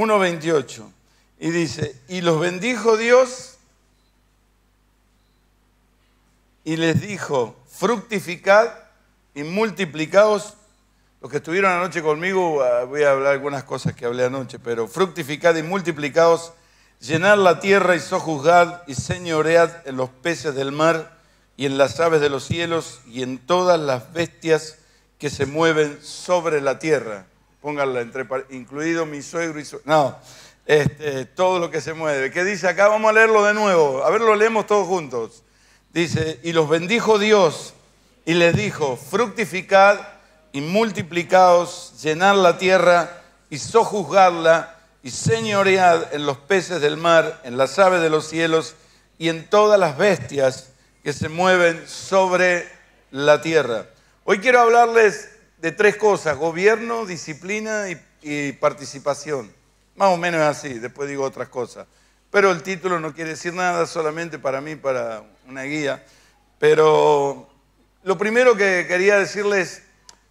1.28. Y dice, y los bendijo Dios y les dijo, fructificad y multiplicaos. Los que estuvieron anoche conmigo, ah, voy a hablar algunas cosas que hablé anoche, pero fructificad y multiplicaos, llenad la tierra y sojuzgad y señoread en los peces del mar y en las aves de los cielos y en todas las bestias que se mueven sobre la tierra póngala entre incluido mi suegro y su... No, este, todo lo que se mueve. ¿Qué dice acá? Vamos a leerlo de nuevo. A ver, lo leemos todos juntos. Dice, y los bendijo Dios y les dijo, fructificad y multiplicaos, llenad la tierra y sojuzgadla y señoread en los peces del mar, en las aves de los cielos y en todas las bestias que se mueven sobre la tierra. Hoy quiero hablarles de tres cosas, gobierno, disciplina y, participación. Más o menos así, después digo otras cosas. Pero el título no quiere decir nada, solamente para mí, para una guía. Pero lo primero que quería decirles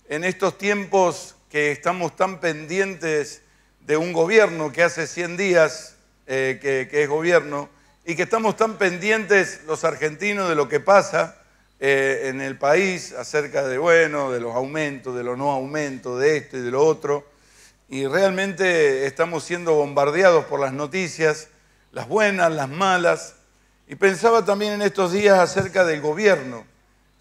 en estos tiempos que estamos tan pendientes de un gobierno que hace 100 días eh, que es gobierno y que estamos tan pendientes los argentinos de lo que pasa, eh, en el país acerca de, bueno, de los aumentos, de los no aumentos, de esto y de lo otro. Y realmente estamos siendo bombardeados por las noticias, las buenas, las malas. Y pensaba también en estos días acerca del gobierno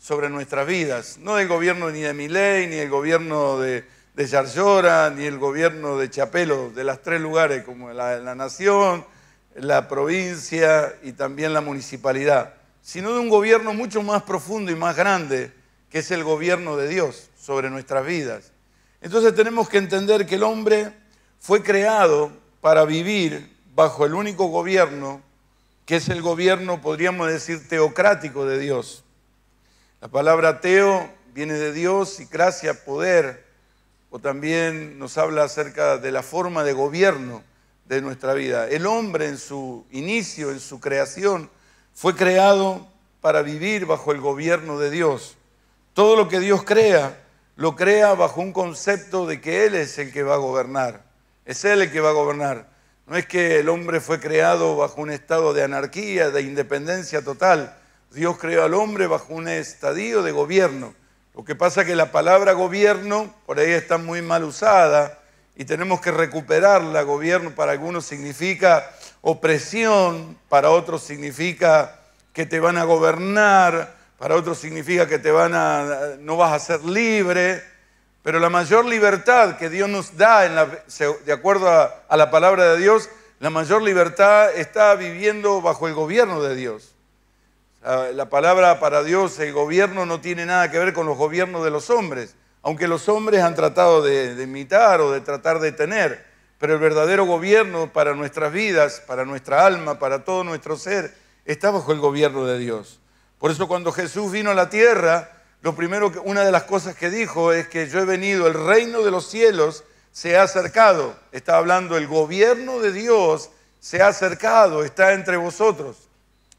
sobre nuestras vidas, no del gobierno ni de Miley, ni el gobierno de, de ni el gobierno de Chapelo, de las tres lugares, como la nación, la provincia y también la municipalidad sino de un gobierno mucho más profundo y más grande, que es el gobierno de Dios sobre nuestras vidas. Entonces tenemos que entender que el hombre fue creado para vivir bajo el único gobierno, que es el gobierno, podríamos decir, teocrático de Dios. La palabra teo viene de Dios y gracia, poder, o también nos habla acerca de la forma de gobierno de nuestra vida. El hombre en su inicio, en su creación, fue creado para vivir bajo el gobierno de Dios. Todo lo que Dios crea, lo crea bajo un concepto de que Él es el que va a gobernar. Es Él el que va a gobernar. No es que el hombre fue creado bajo un estado de anarquía, de independencia total. Dios creó al hombre bajo un estadio de gobierno. Lo que pasa es que la palabra gobierno por ahí está muy mal usada y tenemos que recuperarla. Gobierno para algunos significa opresión, para otros significa que te van a gobernar, para otros significa que te van a, no vas a ser libre, pero la mayor libertad que Dios nos da, de acuerdo a, la palabra de Dios, la mayor libertad está viviendo bajo el gobierno de Dios. La palabra para Dios, el gobierno, no tiene nada que ver con los gobiernos de los hombres, aunque los hombres han tratado de, de imitar o de tratar de tener. Pero el verdadero gobierno para nuestras vidas, para nuestra alma, para todo nuestro ser, está bajo el gobierno de Dios. Por eso cuando Jesús vino a la tierra, lo primero que, una de las cosas que dijo es que yo he venido, el reino de los cielos se ha acercado. Está hablando el gobierno de Dios se ha acercado, está entre vosotros.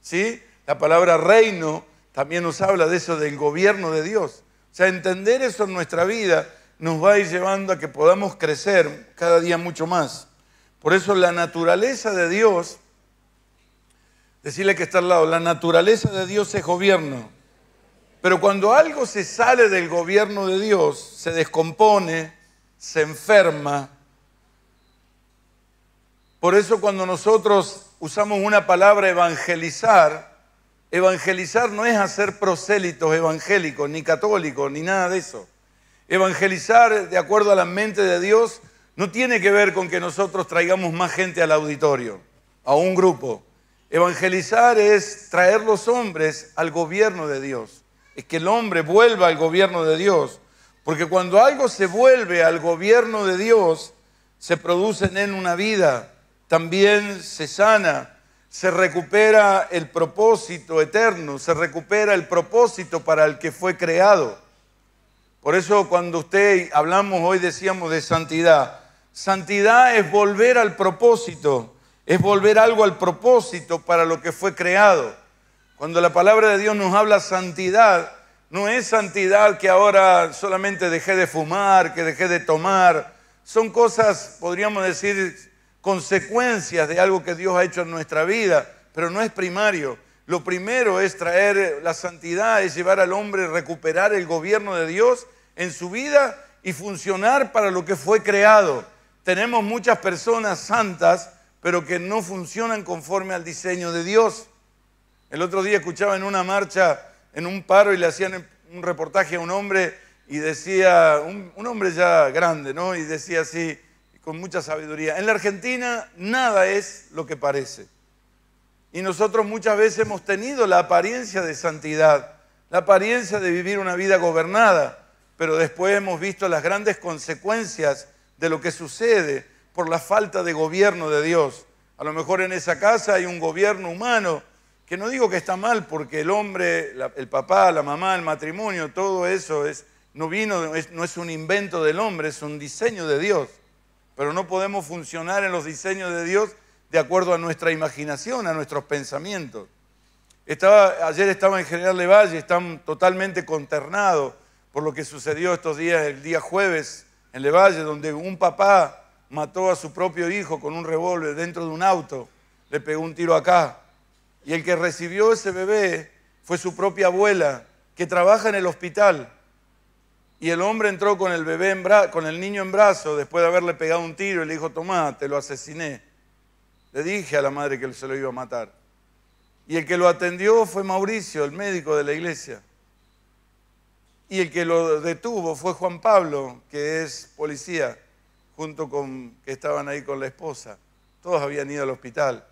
¿Sí? La palabra reino también nos habla de eso del gobierno de Dios. O sea, entender eso en nuestra vida nos va a ir llevando a que podamos crecer cada día mucho más. Por eso la naturaleza de Dios, decirle que está al lado, la naturaleza de Dios es gobierno. Pero cuando algo se sale del gobierno de Dios, se descompone, se enferma. Por eso cuando nosotros usamos una palabra evangelizar, evangelizar no es hacer prosélitos evangélicos, ni católicos, ni nada de eso evangelizar de acuerdo a la mente de Dios no tiene que ver con que nosotros traigamos más gente al auditorio, a un grupo. Evangelizar es traer los hombres al gobierno de Dios. Es que el hombre vuelva al gobierno de Dios. Porque cuando algo se vuelve al gobierno de Dios, se produce en una vida. También se sana, se recupera el propósito eterno, se recupera el propósito para el que fue creado. Por eso cuando usted hablamos hoy decíamos de santidad. Santidad es volver al propósito, es volver algo al propósito para lo que fue creado. Cuando la palabra de Dios nos habla santidad, no es santidad que ahora solamente dejé de fumar, que dejé de tomar. Son cosas, podríamos decir, consecuencias de algo que Dios ha hecho en nuestra vida, pero no es primario. Lo primero es traer la santidad, es llevar al hombre, recuperar el gobierno de Dios en su vida y funcionar para lo que fue creado. Tenemos muchas personas santas, pero que no funcionan conforme al diseño de Dios. El otro día escuchaba en una marcha, en un paro, y le hacían un reportaje a un hombre y decía, un, hombre ya grande, ¿no? Y decía así, con mucha sabiduría, en la Argentina nada es lo que parece. Y nosotros muchas veces hemos tenido la apariencia de santidad, la apariencia de vivir una vida gobernada, pero después hemos visto las grandes consecuencias de lo que sucede por la falta de gobierno de Dios. A lo mejor en esa casa hay un gobierno humano, que no digo que está mal, porque el hombre, el papá, la mamá, el matrimonio, todo eso es, no, vino, es, no es un invento del hombre, es un diseño de Dios. Pero no podemos funcionar en los diseños de Dios de acuerdo a nuestra imaginación, a nuestros pensamientos. ayer estaba en General Levalle, están totalmente conternados por lo que sucedió estos días, el día jueves, en Levalle, donde un papá mató a su propio hijo con un revólver dentro de un auto, le pegó un tiro acá. Y el que recibió ese bebé fue su propia abuela, que trabaja en el hospital. Y el hombre entró con el, bebé con el niño en brazo después de haberle pegado un tiro y le dijo, tomá, te lo asesiné. Le dije a la madre que se lo iba a matar. Y el que lo atendió fue Mauricio, el médico de la iglesia. Y el que lo detuvo fue Juan Pablo, que es policía, junto con que estaban ahí con la esposa. Todos habían ido al hospital.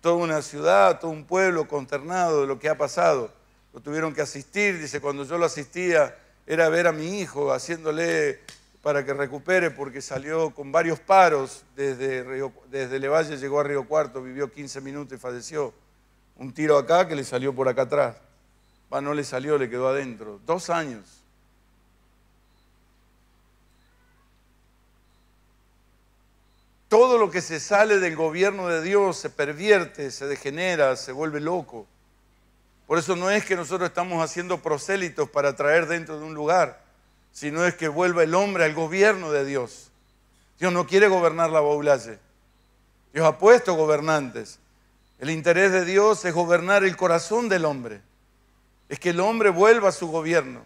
Toda una ciudad, todo un pueblo consternado de lo que ha pasado. Lo tuvieron que asistir. Dice, cuando yo lo asistía era ver a mi hijo haciéndole para que recupere porque salió con varios paros desde, desde Levalle, llegó a Río Cuarto, vivió 15 minutos y falleció. Un tiro acá que le salió por acá atrás. no le salió, le quedó adentro. Dos años. Todo lo que se sale del gobierno de Dios se pervierte, se degenera, se vuelve loco. Por eso no es que nosotros estamos haciendo prosélitos para traer dentro de un lugar, sino es que vuelva el hombre al gobierno de Dios. Dios no quiere gobernar la baulalle. Dios ha puesto gobernantes. El interés de Dios es gobernar el corazón del hombre. Es que el hombre vuelva a su gobierno,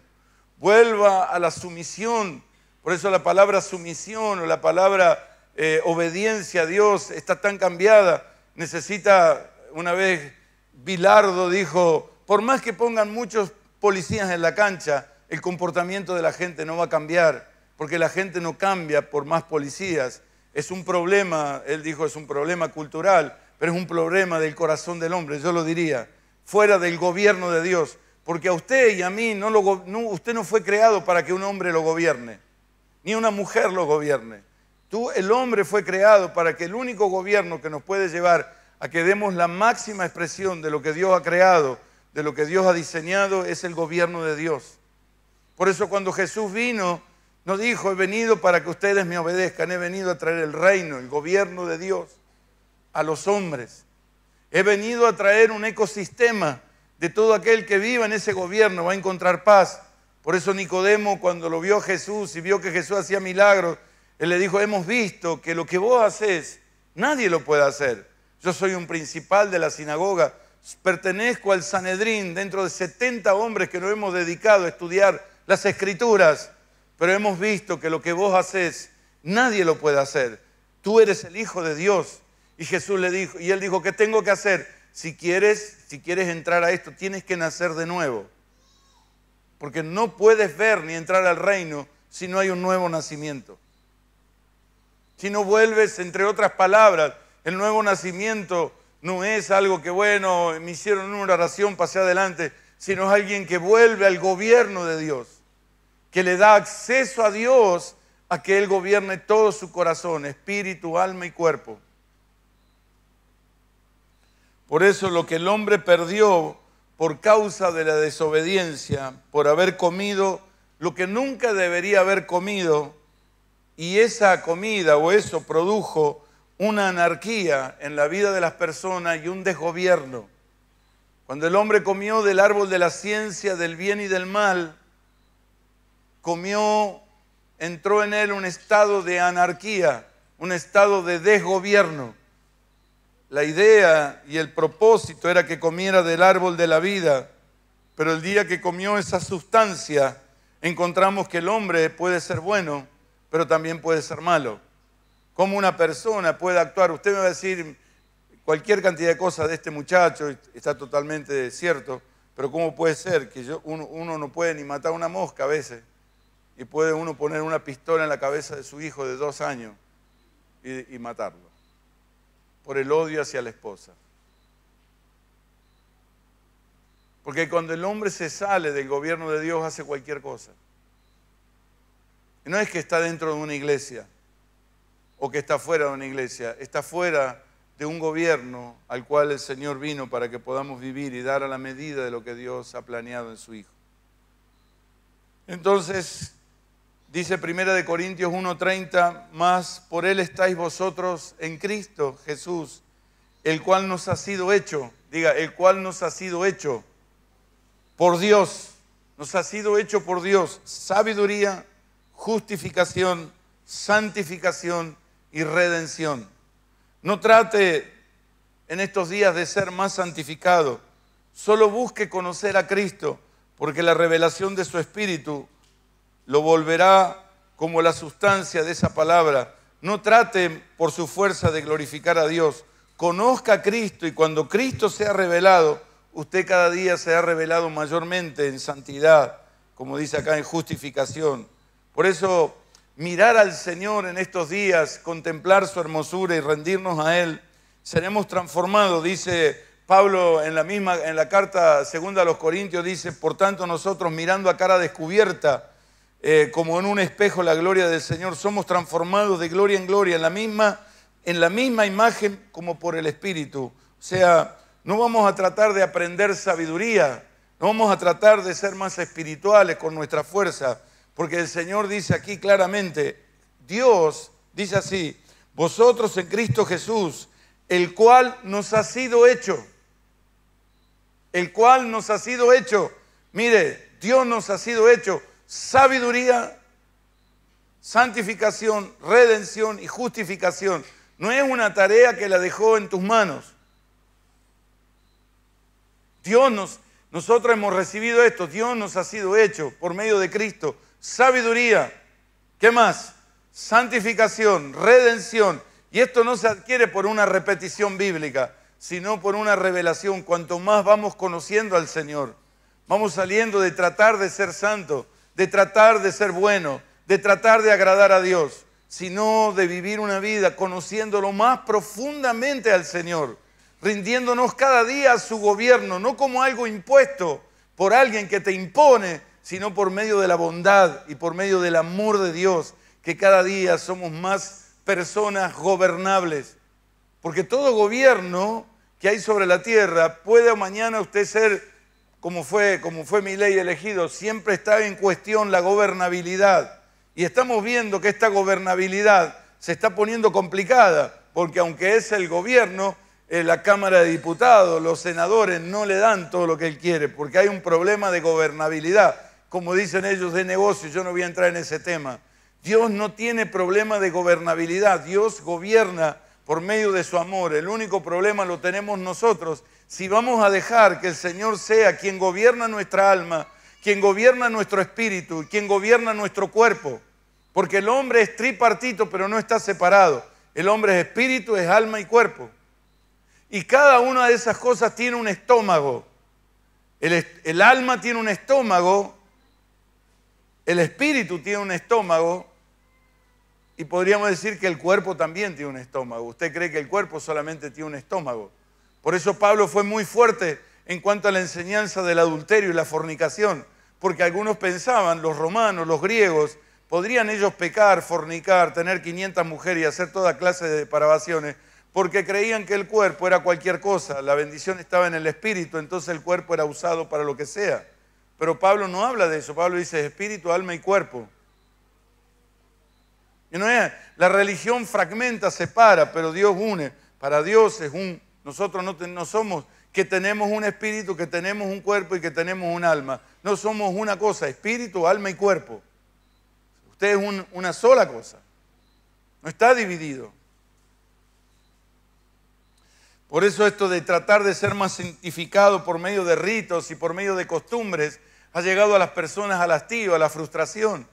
vuelva a la sumisión. Por eso la palabra sumisión o la palabra eh, obediencia a Dios está tan cambiada. Necesita, una vez Bilardo dijo, por más que pongan muchos policías en la cancha, el comportamiento de la gente no va a cambiar, porque la gente no cambia por más policías. Es un problema, él dijo, es un problema cultural, pero es un problema del corazón del hombre, yo lo diría, fuera del gobierno de Dios, porque a usted y a mí, no lo, usted no fue creado para que un hombre lo gobierne, ni una mujer lo gobierne. Tú, el hombre fue creado para que el único gobierno que nos puede llevar a que demos la máxima expresión de lo que Dios ha creado, de lo que Dios ha diseñado, es el gobierno de Dios. Por eso cuando Jesús vino, no dijo, he venido para que ustedes me obedezcan, he venido a traer el reino, el gobierno de Dios a los hombres. He venido a traer un ecosistema de todo aquel que viva en ese gobierno, va a encontrar paz. Por eso Nicodemo cuando lo vio Jesús y vio que Jesús hacía milagros, él le dijo, hemos visto que lo que vos haces, nadie lo puede hacer. Yo soy un principal de la sinagoga, pertenezco al Sanedrín, dentro de 70 hombres que nos hemos dedicado a estudiar las escrituras, pero hemos visto que lo que vos haces, nadie lo puede hacer. Tú eres el Hijo de Dios. Y Jesús le dijo, y él dijo, ¿qué tengo que hacer? Si quieres, si quieres entrar a esto, tienes que nacer de nuevo. Porque no puedes ver ni entrar al reino si no hay un nuevo nacimiento. Si no vuelves, entre otras palabras, el nuevo nacimiento no es algo que, bueno, me hicieron una oración, pasé adelante, sino es alguien que vuelve al gobierno de Dios, que le da acceso a Dios a que Él gobierne todo su corazón, espíritu, alma y cuerpo. Por eso lo que el hombre perdió por causa de la desobediencia, por haber comido lo que nunca debería haber comido, y esa comida o eso produjo una anarquía en la vida de las personas y un desgobierno. Cuando el hombre comió del árbol de la ciencia, del bien y del mal, comió, entró en él un estado de anarquía, un estado de desgobierno. La idea y el propósito era que comiera del árbol de la vida, pero el día que comió esa sustancia, encontramos que el hombre puede ser bueno, pero también puede ser malo. ¿Cómo una persona puede actuar? Usted me va a decir cualquier cantidad de cosas de este muchacho, está totalmente cierto, pero ¿cómo puede ser que yo, uno, no puede ni matar una mosca a veces? y puede uno poner una pistola en la cabeza de su hijo de dos años y, matarlo por el odio hacia la esposa. Porque cuando el hombre se sale del gobierno de Dios hace cualquier cosa. No es que está dentro de una iglesia o que está fuera de una iglesia, está fuera de un gobierno al cual el Señor vino para que podamos vivir y dar a la medida de lo que Dios ha planeado en su Hijo. Entonces, dice 1 de Corintios 1:30, más por él estáis vosotros en Cristo Jesús, el cual nos ha sido hecho, diga, el cual nos ha sido hecho por Dios, nos ha sido hecho por Dios sabiduría, justificación, santificación y redención. No trate en estos días de ser más santificado, solo busque conocer a Cristo, porque la revelación de su Espíritu lo volverá como la sustancia de esa palabra. No trate por su fuerza de glorificar a Dios. Conozca a Cristo y cuando Cristo sea revelado, usted cada día se ha revelado mayormente en santidad, como dice acá en justificación, por eso mirar al Señor en estos días, contemplar su hermosura y rendirnos a Él, seremos transformados, dice Pablo en la misma, en la carta segunda a los Corintios, dice, por tanto nosotros mirando a cara descubierta, eh, como en un espejo la gloria del Señor, somos transformados de gloria en gloria, en la misma, en la misma imagen como por el Espíritu. O sea, no vamos a tratar de aprender sabiduría, no vamos a tratar de ser más espirituales con nuestra fuerza, porque el Señor dice aquí claramente, Dios dice así, vosotros en Cristo Jesús, el cual nos ha sido hecho, el cual nos ha sido hecho, mire, Dios nos ha sido hecho sabiduría, santificación, redención y justificación. No es una tarea que la dejó en tus manos. Dios nos, nosotros hemos recibido esto, Dios nos ha sido hecho por medio de Cristo sabiduría. ¿Qué más? Santificación, redención. Y esto no se adquiere por una repetición bíblica, sino por una revelación. Cuanto más vamos conociendo al Señor, vamos saliendo de tratar de ser santo, de tratar de ser bueno, de tratar de agradar a Dios, sino de vivir una vida conociéndolo más profundamente al Señor, rindiéndonos cada día a su gobierno, no como algo impuesto por alguien que te impone, sino por medio de la bondad y por medio del amor de Dios, que cada día somos más personas gobernables. Porque todo gobierno que hay sobre la tierra puede mañana usted ser, como fue, como fue mi ley elegido, siempre está en cuestión la gobernabilidad. Y estamos viendo que esta gobernabilidad se está poniendo complicada, porque aunque es el gobierno, eh, la Cámara de Diputados, los senadores no le dan todo lo que él quiere, porque hay un problema de gobernabilidad como dicen ellos, de negocio. Yo no voy a entrar en ese tema. Dios no tiene problema de gobernabilidad. Dios gobierna por medio de su amor. El único problema lo tenemos nosotros. Si vamos a dejar que el Señor sea quien gobierna nuestra alma, quien gobierna nuestro espíritu, quien gobierna nuestro cuerpo. Porque el hombre es tripartito, pero no está separado. El hombre es espíritu, es alma y cuerpo. Y cada una de esas cosas tiene un estómago. El, el alma tiene un estómago el espíritu tiene un estómago y podríamos decir que el cuerpo también tiene un estómago. Usted cree que el cuerpo solamente tiene un estómago. Por eso Pablo fue muy fuerte en cuanto a la enseñanza del adulterio y la fornicación, porque algunos pensaban, los romanos, los griegos, podrían ellos pecar, fornicar, tener 500 mujeres y hacer toda clase de depravaciones, porque creían que el cuerpo era cualquier cosa, la bendición estaba en el espíritu, entonces el cuerpo era usado para lo que sea. Pero Pablo no habla de eso. Pablo dice espíritu, alma y cuerpo. no es, la religión fragmenta, separa, pero Dios une. Para Dios es un, nosotros no, no somos que tenemos un espíritu, que tenemos un cuerpo y que tenemos un alma. No somos una cosa, espíritu, alma y cuerpo. Usted es una sola cosa. No está dividido. Por eso esto de tratar de ser más santificado por medio de ritos y por medio de costumbres ha llegado a las personas al tíos, a la frustración.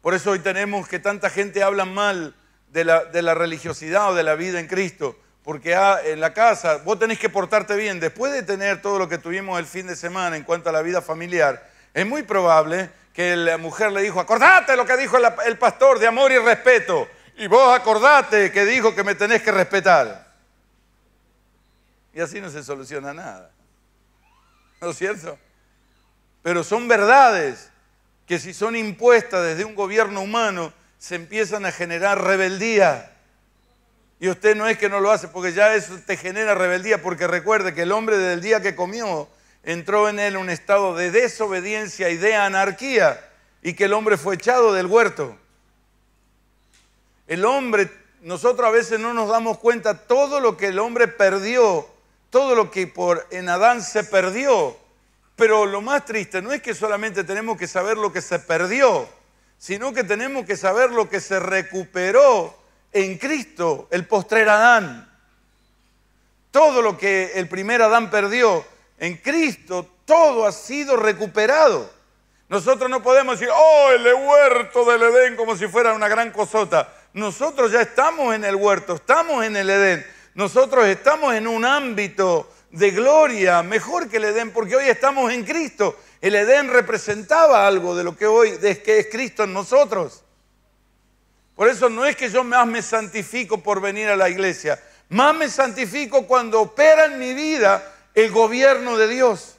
Por eso hoy tenemos que tanta gente habla mal de la, religiosidad o de la vida en Cristo, porque ah, en la casa vos tenés que portarte bien. Después de tener todo lo que tuvimos el fin de semana en cuanto a la vida familiar, es muy probable que la mujer le dijo, acordate lo que dijo el, el pastor de amor y respeto, y vos acordate que dijo que me tenés que respetar. Y así no se soluciona nada. ¿No es cierto? pero son verdades que si son impuestas desde un gobierno humano, se empiezan a generar rebeldía. Y usted no es que no lo hace, porque ya eso te genera rebeldía, porque recuerde que el hombre del día que comió entró en él un estado de desobediencia y de anarquía, y que el hombre fue echado del huerto. El hombre, nosotros a veces no nos damos cuenta todo lo que el hombre perdió, todo lo que por en Adán se perdió pero lo más triste no es que solamente tenemos que saber lo que se perdió, sino que tenemos que saber lo que se recuperó en Cristo, el postrer Adán. Todo lo que el primer Adán perdió, en Cristo todo ha sido recuperado. Nosotros no podemos decir, oh, el huerto del Edén como si fuera una gran cosota. Nosotros ya estamos en el huerto, estamos en el Edén. Nosotros estamos en un ámbito de gloria, mejor que el Edén, porque hoy estamos en Cristo. El Edén representaba algo de lo que hoy es que es Cristo en nosotros. Por eso no es que yo más me santifico por venir a la iglesia, más me santifico cuando opera en mi vida el gobierno de Dios.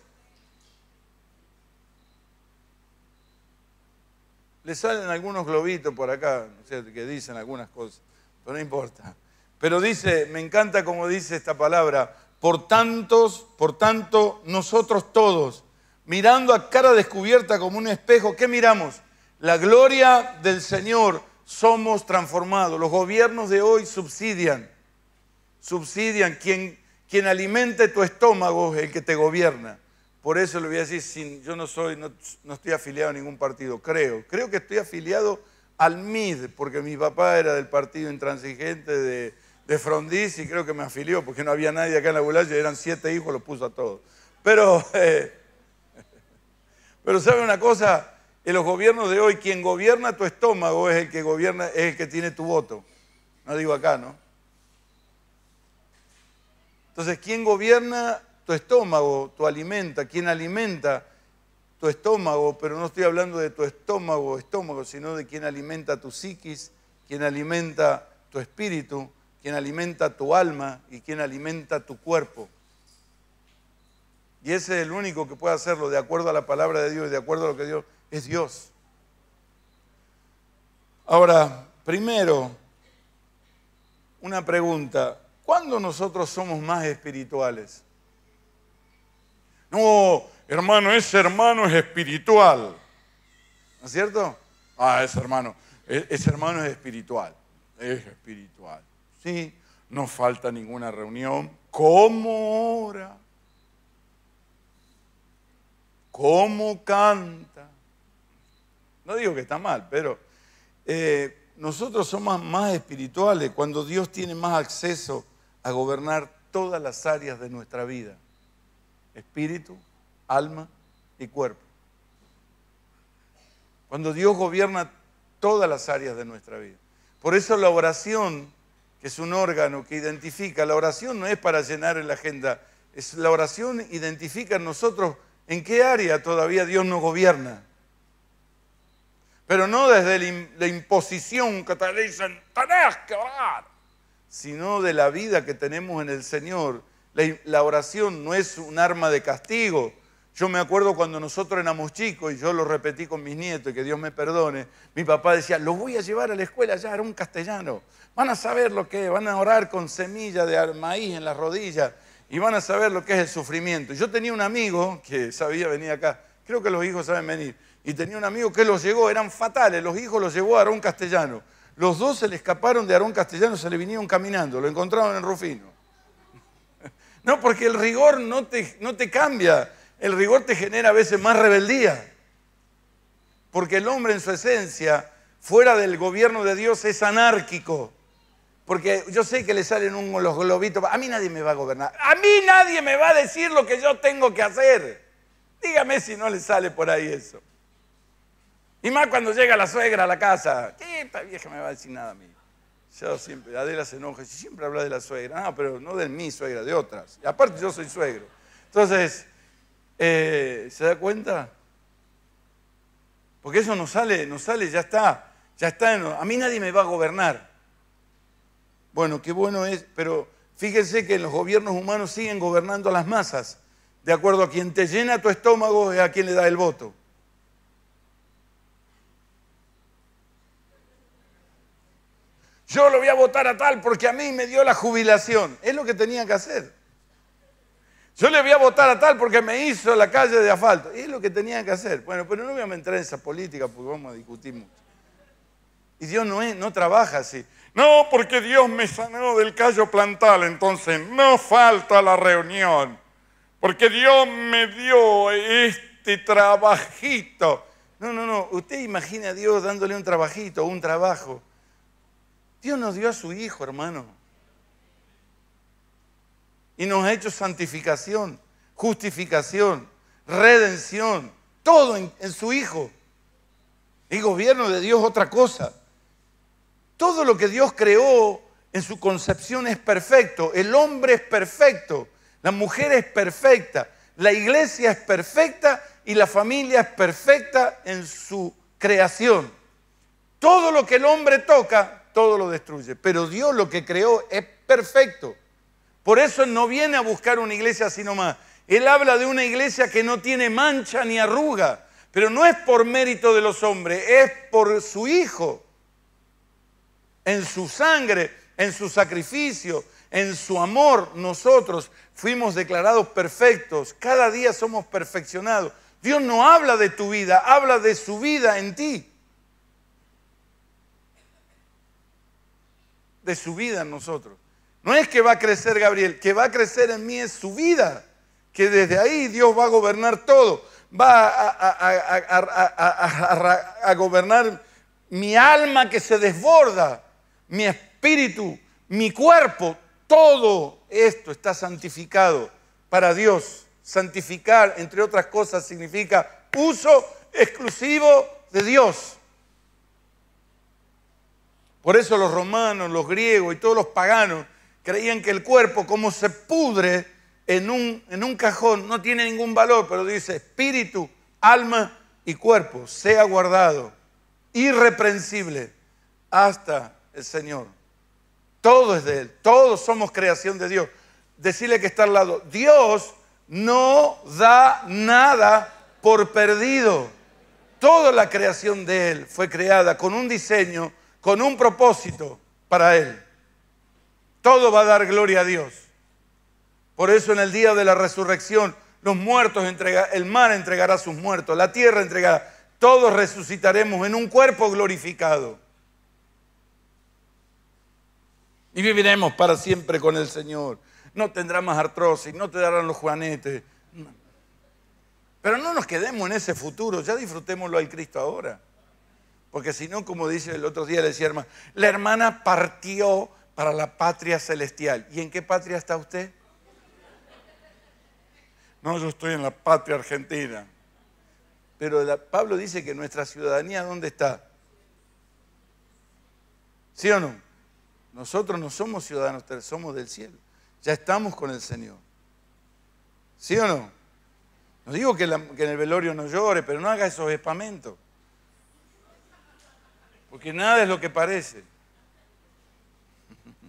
Le salen algunos globitos por acá, que dicen algunas cosas, pero no importa. Pero dice, me encanta como dice esta palabra, por por tanto, nosotros todos, mirando a cara descubierta como un espejo, ¿qué miramos? La gloria del Señor somos transformados. Los gobiernos de hoy subsidian, subsidian. Quien, quien alimente tu estómago es el que te gobierna. Por eso le voy a decir, sin, yo no soy, no, estoy afiliado a ningún partido, creo. Creo que estoy afiliado al MID, porque mi papá era del partido intransigente de, de y creo que me afilió porque no había nadie acá en la Bulaya, eran siete hijos, los puso a todos. Pero, pero ¿sabe una cosa? En los gobiernos de hoy, quien gobierna tu estómago es el que gobierna, es el que tiene tu voto. No digo acá, ¿no? Entonces, ¿quién gobierna tu estómago, tu alimenta, quien alimenta tu estómago, pero no estoy hablando de tu estómago, estómago, sino de quien alimenta tu psiquis, quien alimenta tu espíritu, quien alimenta tu alma y quien alimenta tu cuerpo. Y ese es el único que puede hacerlo de acuerdo a la palabra de Dios y de acuerdo a lo que Dios es Dios. Ahora, primero, una pregunta. ¿Cuándo nosotros somos más espirituales? No, hermano, ese hermano es espiritual. ¿No es cierto? Ah, ese hermano, e-, ese hermano es espiritual. Es espiritual. Sí, no falta ninguna reunión. ¿Cómo ora? ¿Cómo canta? No digo que está mal, pero eh, nosotros somos más espirituales cuando Dios tiene más acceso a gobernar todas las áreas de nuestra vida. Espíritu, alma y cuerpo. Cuando Dios gobierna todas las áreas de nuestra vida. Por eso la oración es un órgano que identifica. La oración no es para llenar la agenda, es la oración identifica en nosotros en qué área todavía Dios nos gobierna. Pero no desde la imposición que te dicen, tenés que orar, sino de la vida que tenemos en el Señor. La, oración no es un arma de castigo, yo me acuerdo cuando nosotros éramos chicos, y yo lo repetí con mis nietos, y que Dios me perdone, mi papá decía, los voy a llevar a la escuela, ya era un castellano, Van a saber lo que es, van a orar con semilla de maíz en las rodillas y van a saber lo que es el sufrimiento. Yo tenía un amigo que sabía venir acá, creo que los hijos saben venir, y tenía un amigo que los llegó, eran fatales, los hijos los llevó a Aarón Castellano. Los dos se le escaparon de Aarón Castellano, se le vinieron caminando, lo encontraron en Rufino. No, porque el rigor no te, no te cambia, el rigor te genera a veces más rebeldía. Porque el hombre en su esencia, fuera del gobierno de Dios, es anárquico. Porque yo sé que le salen los globitos. A mí nadie me va a gobernar. A mí nadie me va a decir lo que yo tengo que hacer. Dígame si no le sale por ahí eso. Y más cuando llega la suegra a la casa. ¿Qué esta vieja me va a decir nada a mí? Yo siempre, Adela se enoja, siempre habla de la suegra. No, ah, pero no de mi suegra, de otras. Y aparte yo soy suegro. Entonces, eh, ¿se da cuenta? Porque eso no sale, no sale, ya está. Ya está. a mí nadie me va a gobernar. Bueno, qué bueno es, pero fíjense que los gobiernos humanos siguen gobernando a las masas, de acuerdo a quien te llena tu estómago es a quien le da el voto. Yo lo voy a votar a tal porque a mí me dio la jubilación. Es lo que tenía que hacer. Yo le voy a votar a tal porque me hizo la calle de asfalto. Es lo que tenía que hacer. Bueno, pero no voy a entrar en esa política porque vamos a discutir mucho. Y Dios no, no trabaja así. No, porque Dios me sanó del callo plantal, entonces no falta la reunión. Porque Dios me dio este trabajito. No, no, no. Usted imagina a Dios dándole un trabajito, un trabajo. Dios nos dio a su Hijo, hermano. Y nos ha hecho santificación, justificación, redención, todo en, en su Hijo. Y gobierno de Dios otra cosa. Todo lo que Dios creó en su concepción es perfecto. El hombre es perfecto. La mujer es perfecta. La iglesia es perfecta y la familia es perfecta en su creación. Todo lo que el hombre toca, todo lo destruye. Pero Dios lo que creó es perfecto. Por eso no viene a buscar una iglesia sino más. Él habla de una iglesia que no tiene mancha ni arruga, pero no es por mérito de los hombres, es por su Hijo en su sangre, en su sacrificio, en su amor, nosotros fuimos declarados perfectos. Cada día somos perfeccionados. Dios no habla de tu vida, habla de su vida en ti. De su vida en nosotros. No es que va a crecer Gabriel, que va a crecer en mí es su vida, que desde ahí Dios va a gobernar todo, va a, gobernar mi alma que se desborda mi espíritu, mi cuerpo, todo esto está santificado para Dios. Santificar, entre otras cosas, significa uso exclusivo de Dios. Por eso los romanos, los griegos y todos los paganos creían que el cuerpo, como se pudre en un, en un cajón, no tiene ningún valor, pero dice espíritu, alma y cuerpo, sea guardado, irreprensible, hasta el Señor. Todo es de Él. Todos somos creación de Dios. Decirle que está al lado. Dios no da nada por perdido. Toda la creación de Él fue creada con un diseño, con un propósito para Él. Todo va a dar gloria a Dios. Por eso en el día de la resurrección, los muertos el mar entregará a sus muertos, la tierra entregará. Todos resucitaremos en un cuerpo glorificado. y viviremos para siempre con el Señor. No tendrá más artrosis, no te darán los juanetes. Pero no nos quedemos en ese futuro, ya disfrutémoslo al Cristo ahora. Porque si no, como dice el otro día, le decía hermana, la hermana partió para la patria celestial. ¿Y en qué patria está usted? No, yo estoy en la patria argentina. Pero Pablo dice que nuestra ciudadanía, ¿dónde está? ¿Sí o no? Nosotros no somos ciudadanos somos del cielo. Ya estamos con el Señor. ¿Sí o no? No digo que, en el velorio no llore, pero no haga esos espamentos. Porque nada es lo que parece.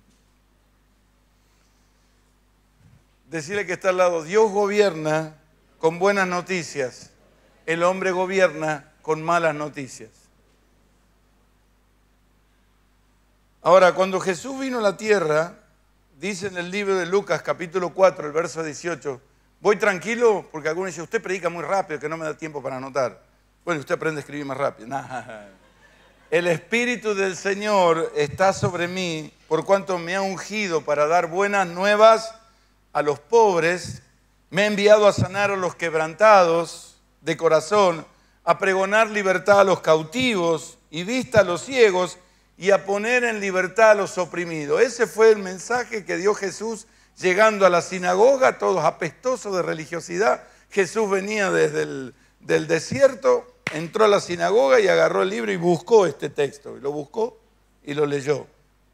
Decirle que está al lado, Dios gobierna con buenas noticias, el hombre gobierna con malas noticias. Ahora, cuando Jesús vino a la tierra, dice en el libro de Lucas capítulo 4, el verso 18, voy tranquilo porque algunos dicen, usted predica muy rápido que no me da tiempo para anotar. Bueno, usted aprende a escribir más rápido. El Espíritu del Señor está sobre mí por cuanto me ha ungido para dar buenas nuevas a los pobres, me ha enviado a sanar a los quebrantados de corazón, a pregonar libertad a los cautivos y vista a los ciegos y a poner en libertad a los oprimidos. Ese fue el mensaje que dio Jesús llegando a la sinagoga, todos apestosos de religiosidad. Jesús venía desde el del desierto, entró a la sinagoga y agarró el libro y buscó este texto. Y lo buscó y lo leyó.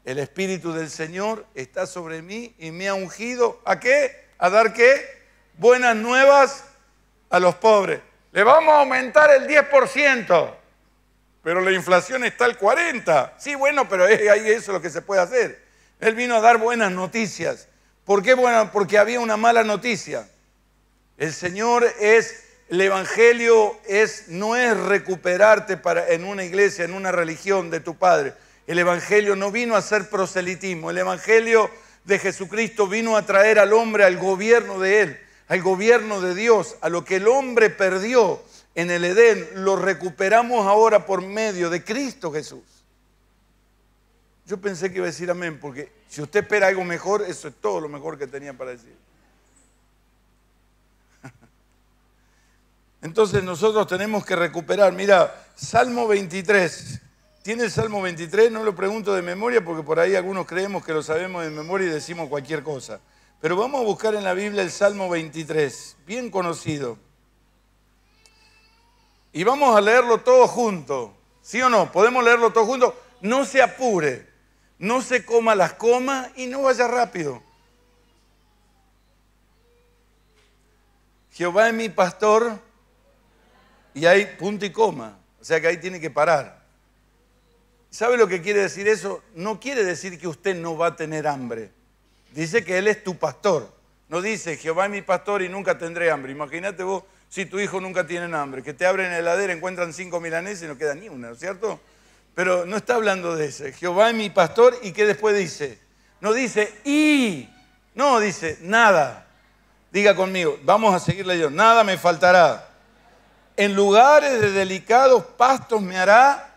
El Espíritu del Señor está sobre mí y me ha ungido. ¿A qué? ¿A dar qué? Buenas nuevas a los pobres. Le vamos a aumentar el 10% pero la inflación está al 40. Sí, bueno, pero ahí eso es lo que se puede hacer. Él vino a dar buenas noticias. ¿Por qué? Bueno, porque había una mala noticia. El Señor es, el Evangelio es, no es recuperarte para, en una iglesia, en una religión de tu Padre. El Evangelio no vino a ser proselitismo. El Evangelio de Jesucristo vino a traer al hombre al gobierno de Él, al gobierno de Dios, a lo que el hombre perdió en el Edén, lo recuperamos ahora por medio de Cristo Jesús. Yo pensé que iba a decir amén, porque si usted espera algo mejor, eso es todo lo mejor que tenía para decir. Entonces nosotros tenemos que recuperar. Mira, Salmo 23. ¿Tiene el Salmo 23? No lo pregunto de memoria porque por ahí algunos creemos que lo sabemos de memoria y decimos cualquier cosa. Pero vamos a buscar en la Biblia el Salmo 23, bien conocido. Y vamos a leerlo todo junto. ¿Sí o no? ¿Podemos leerlo todo junto? No se apure, no se coma las comas y no vaya rápido. Jehová es mi pastor y hay punto y coma. O sea que ahí tiene que parar. ¿Sabe lo que quiere decir eso? No quiere decir que usted no va a tener hambre. Dice que Él es tu pastor. No dice, Jehová es mi pastor y nunca tendré hambre. Imagínate vos si tu hijo nunca tiene hambre, que te abren la heladera, encuentran cinco milaneses y no queda ni una, ¿cierto? Pero no está hablando de ese. Jehová es mi pastor y ¿qué después dice? No dice y, no dice nada. Diga conmigo, vamos a seguir leyendo, nada me faltará. En lugares de delicados pastos me hará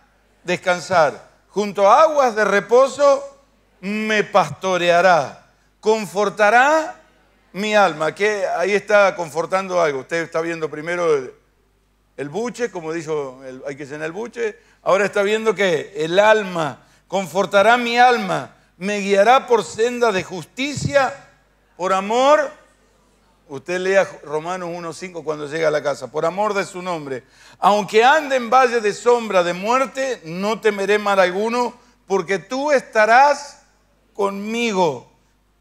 descansar. Junto a aguas de reposo me pastoreará. Confortará mi alma, que ahí está confortando algo. Usted está viendo primero el, buche, como dijo, hay que llenar el buche. Ahora está viendo que el alma, confortará mi alma, me guiará por senda de justicia, por amor. Usted lea Romanos 1.5 cuando llega a la casa, por amor de su nombre. Aunque ande en valle de sombra de muerte, no temeré mal alguno, porque tú estarás conmigo.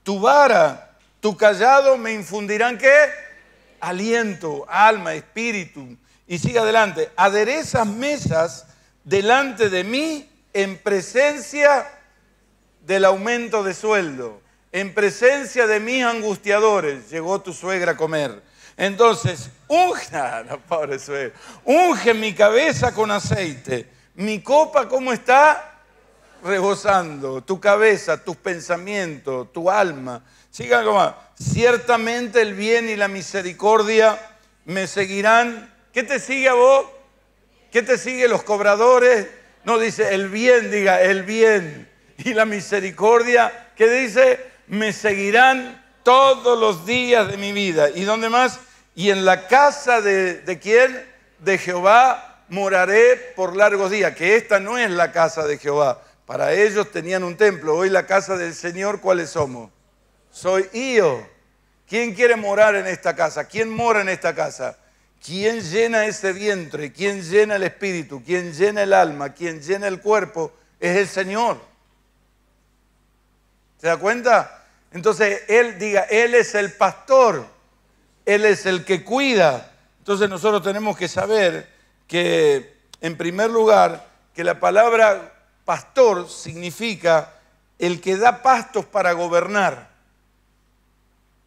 Tu vara tu callado me infundirán qué? Aliento, alma, espíritu. Y sigue adelante. Aderezas mesas delante de mí en presencia del aumento de sueldo, en presencia de mis angustiadores. Llegó tu suegra a comer. Entonces, unja, la pobre suegra, unge mi cabeza con aceite. Mi copa, ¿cómo está? Rebosando. Tu cabeza, tus pensamientos, tu alma Sigan como, ciertamente el bien y la misericordia me seguirán. ¿Qué te sigue a vos? ¿Qué te sigue los cobradores? No dice el bien, diga el bien y la misericordia. ¿Qué dice? Me seguirán todos los días de mi vida. ¿Y dónde más? Y en la casa de, de quién? De Jehová moraré por largos días. Que esta no es la casa de Jehová. Para ellos tenían un templo. Hoy la casa del Señor, ¿cuáles somos? soy yo. ¿Quién quiere morar en esta casa? ¿Quién mora en esta casa? ¿Quién llena ese vientre? ¿Quién llena el espíritu? ¿Quién llena el alma? ¿Quién llena el cuerpo? Es el Señor. ¿Se da cuenta? Entonces Él diga, Él es el pastor, Él es el que cuida. Entonces nosotros tenemos que saber que, en primer lugar, que la palabra pastor significa el que da pastos para gobernar.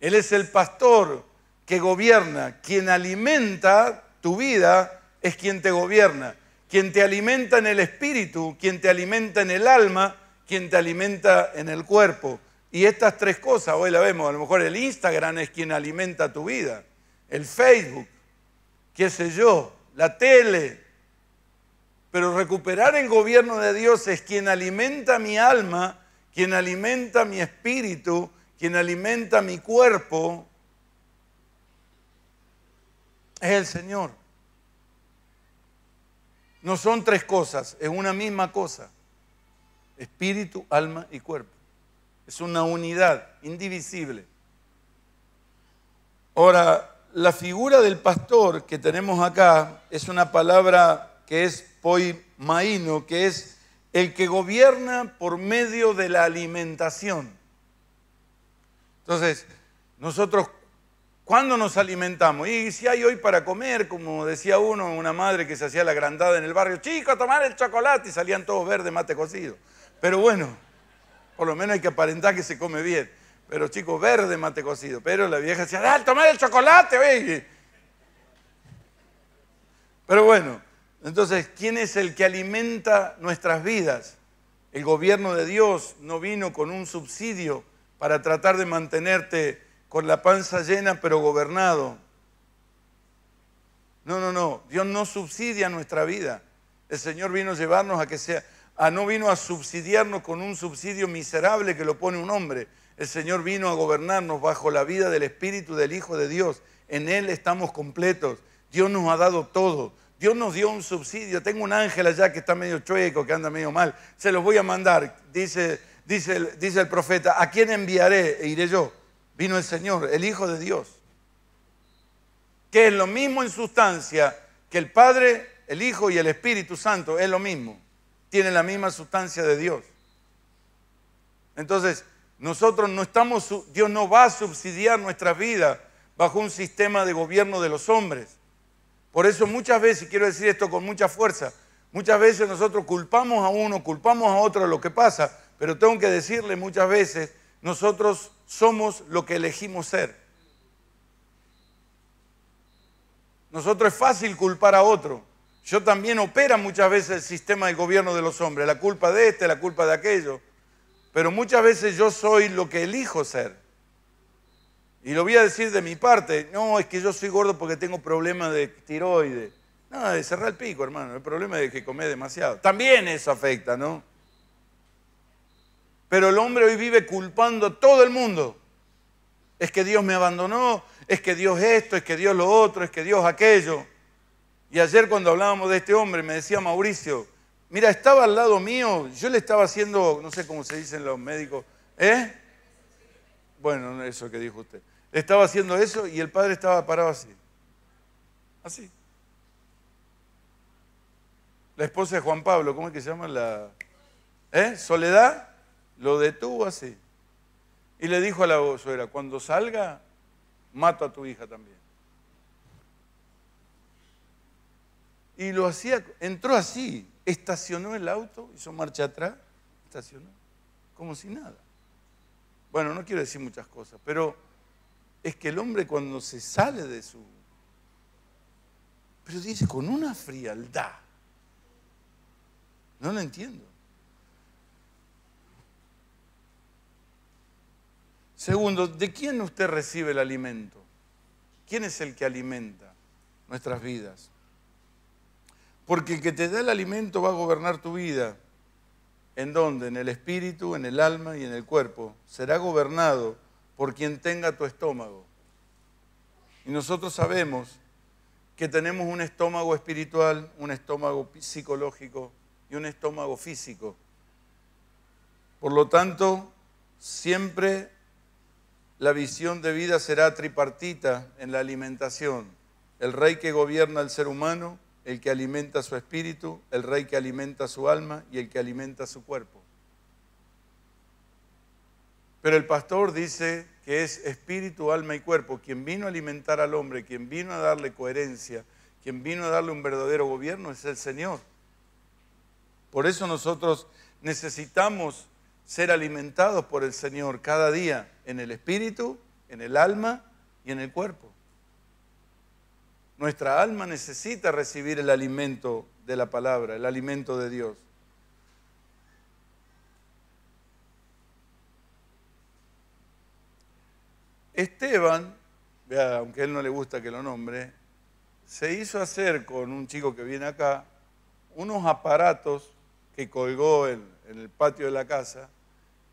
Él es el pastor que gobierna. Quien alimenta tu vida es quien te gobierna. Quien te alimenta en el espíritu, quien te alimenta en el alma, quien te alimenta en el cuerpo. Y estas tres cosas, hoy la vemos, a lo mejor el Instagram es quien alimenta tu vida, el Facebook, qué sé yo, la tele. Pero recuperar el gobierno de Dios es quien alimenta mi alma, quien alimenta mi espíritu, quien alimenta mi cuerpo es el Señor. No son tres cosas, es una misma cosa. Espíritu, alma y cuerpo. Es una unidad indivisible. Ahora, la figura del pastor que tenemos acá es una palabra que es poimaino, que es el que gobierna por medio de la alimentación. Entonces, nosotros, ¿cuándo nos alimentamos? Y si hay hoy para comer, como decía uno, una madre que se hacía la grandada en el barrio, chico, a tomar el chocolate, y salían todos verde mate cocido. Pero bueno, por lo menos hay que aparentar que se come bien. Pero chicos, verde mate cocido. Pero la vieja decía, dale, tomar el chocolate, oye! Pero bueno, entonces, ¿quién es el que alimenta nuestras vidas? El gobierno de Dios no vino con un subsidio para tratar de mantenerte con la panza llena pero gobernado. No, no, no. Dios no subsidia nuestra vida. El Señor vino a llevarnos a que sea, a no vino a subsidiarnos con un subsidio miserable que lo pone un hombre. El Señor vino a gobernarnos bajo la vida del Espíritu del Hijo de Dios. En Él estamos completos. Dios nos ha dado todo. Dios nos dio un subsidio. Tengo un ángel allá que está medio chueco, que anda medio mal. Se los voy a mandar. Dice dice el, profeta, ¿a quién enviaré e iré yo? Vino el Señor, el Hijo de Dios, que es lo mismo en sustancia que el Padre, el Hijo y el Espíritu Santo, es lo mismo, tiene la misma sustancia de Dios. Entonces, nosotros no estamos, Dios no va a subsidiar nuestra vida bajo un sistema de gobierno de los hombres. Por eso muchas veces, y quiero decir esto con mucha fuerza, muchas veces nosotros culpamos a uno, culpamos a otro de lo que pasa, pero tengo que decirle muchas veces, nosotros somos lo que elegimos ser. Nosotros es fácil culpar a otro. Yo también opera muchas veces el sistema de gobierno de los hombres, la culpa de este, la culpa de aquello. Pero muchas veces yo soy lo que elijo ser. Y lo voy a decir de mi parte, no, es que yo soy gordo porque tengo problemas de tiroides. No, de cerrar el pico, hermano. El problema es que comé demasiado. También eso afecta, ¿no? Pero el hombre hoy vive culpando a todo el mundo. Es que Dios me abandonó, es que Dios esto, es que Dios lo otro, es que Dios aquello. Y ayer cuando hablábamos de este hombre me decía Mauricio, mira, estaba al lado mío, yo le estaba haciendo, no sé cómo se dicen los médicos, ¿eh? Bueno, eso que dijo usted. Le estaba haciendo eso y el padre estaba parado así. Así. La esposa de Juan Pablo, ¿cómo es que se llama la... ¿Eh? Soledad. Lo detuvo así. Y le dijo a la suegra, cuando salga, mato a tu hija también. Y lo hacía, entró así, estacionó el auto, hizo marcha atrás, estacionó, como si nada. Bueno, no quiero decir muchas cosas, pero es que el hombre cuando se sale de su... Pero dice, con una frialdad. No lo entiendo. Segundo, ¿de quién usted recibe el alimento? ¿Quién es el que alimenta nuestras vidas? Porque el que te da el alimento va a gobernar tu vida. ¿En dónde? En el espíritu, en el alma y en el cuerpo. Será gobernado por quien tenga tu estómago. Y nosotros sabemos que tenemos un estómago espiritual, un estómago psicológico y un estómago físico. Por lo tanto, siempre la visión de vida será tripartita en la alimentación. El rey que gobierna al ser humano, el que alimenta su espíritu, el rey que alimenta su alma y el que alimenta su cuerpo. Pero el pastor dice que es espíritu, alma y cuerpo, quien vino a alimentar al hombre, quien vino a darle coherencia, quien vino a darle un verdadero gobierno es el Señor. Por eso nosotros necesitamos ser alimentados por el Señor cada día en el espíritu, en el alma y en el cuerpo. Nuestra alma necesita recibir el alimento de la palabra, el alimento de Dios. Esteban, aunque a él no le gusta que lo nombre, se hizo hacer con un chico que viene acá unos aparatos que colgó en, en el patio de la casa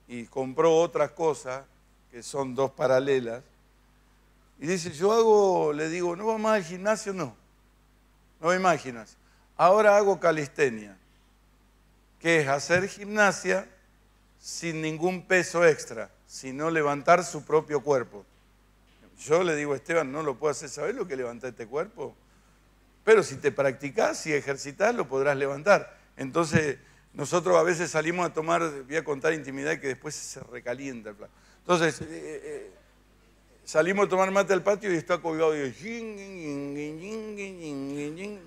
y compró otras cosas, que son dos paralelas, y dice, yo hago, le digo, ¿no va más al gimnasio? No, no me imaginas. Ahora hago calistenia, que es hacer gimnasia sin ningún peso extra, sino levantar su propio cuerpo. Yo le digo, Esteban, no lo puedo hacer, ¿sabes lo que levanta este cuerpo? Pero si te practicás, si ejercitas, lo podrás levantar. Entonces, nosotros a veces salimos a tomar, voy a contar intimidad que después se recalienta el plato. Entonces, eh, eh, eh, salimos a tomar mate al patio y está colgado y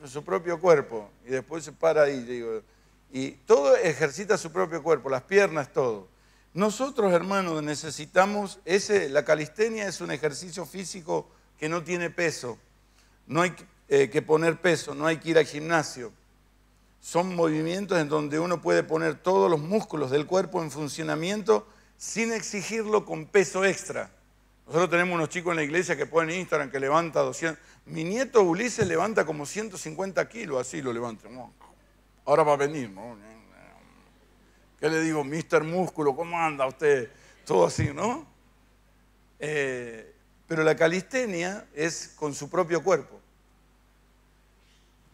su propio cuerpo. Y después se para ahí, Y todo ejercita su propio cuerpo, las piernas, todo. Nosotros, hermanos, necesitamos ese. La calistenia es un ejercicio físico que no tiene peso. No hay que poner peso, no hay que ir al gimnasio. Son movimientos en donde uno puede poner todos los músculos del cuerpo en funcionamiento sin exigirlo con peso extra. Nosotros tenemos unos chicos en la iglesia que ponen Instagram que levanta 200. Mi nieto Ulises levanta como 150 kilos, así lo levanta. Ahora va a venir. ¿no? ¿Qué le digo? Mr. Músculo, ¿cómo anda usted? Todo así, ¿no? Eh, pero la calistenia es con su propio cuerpo.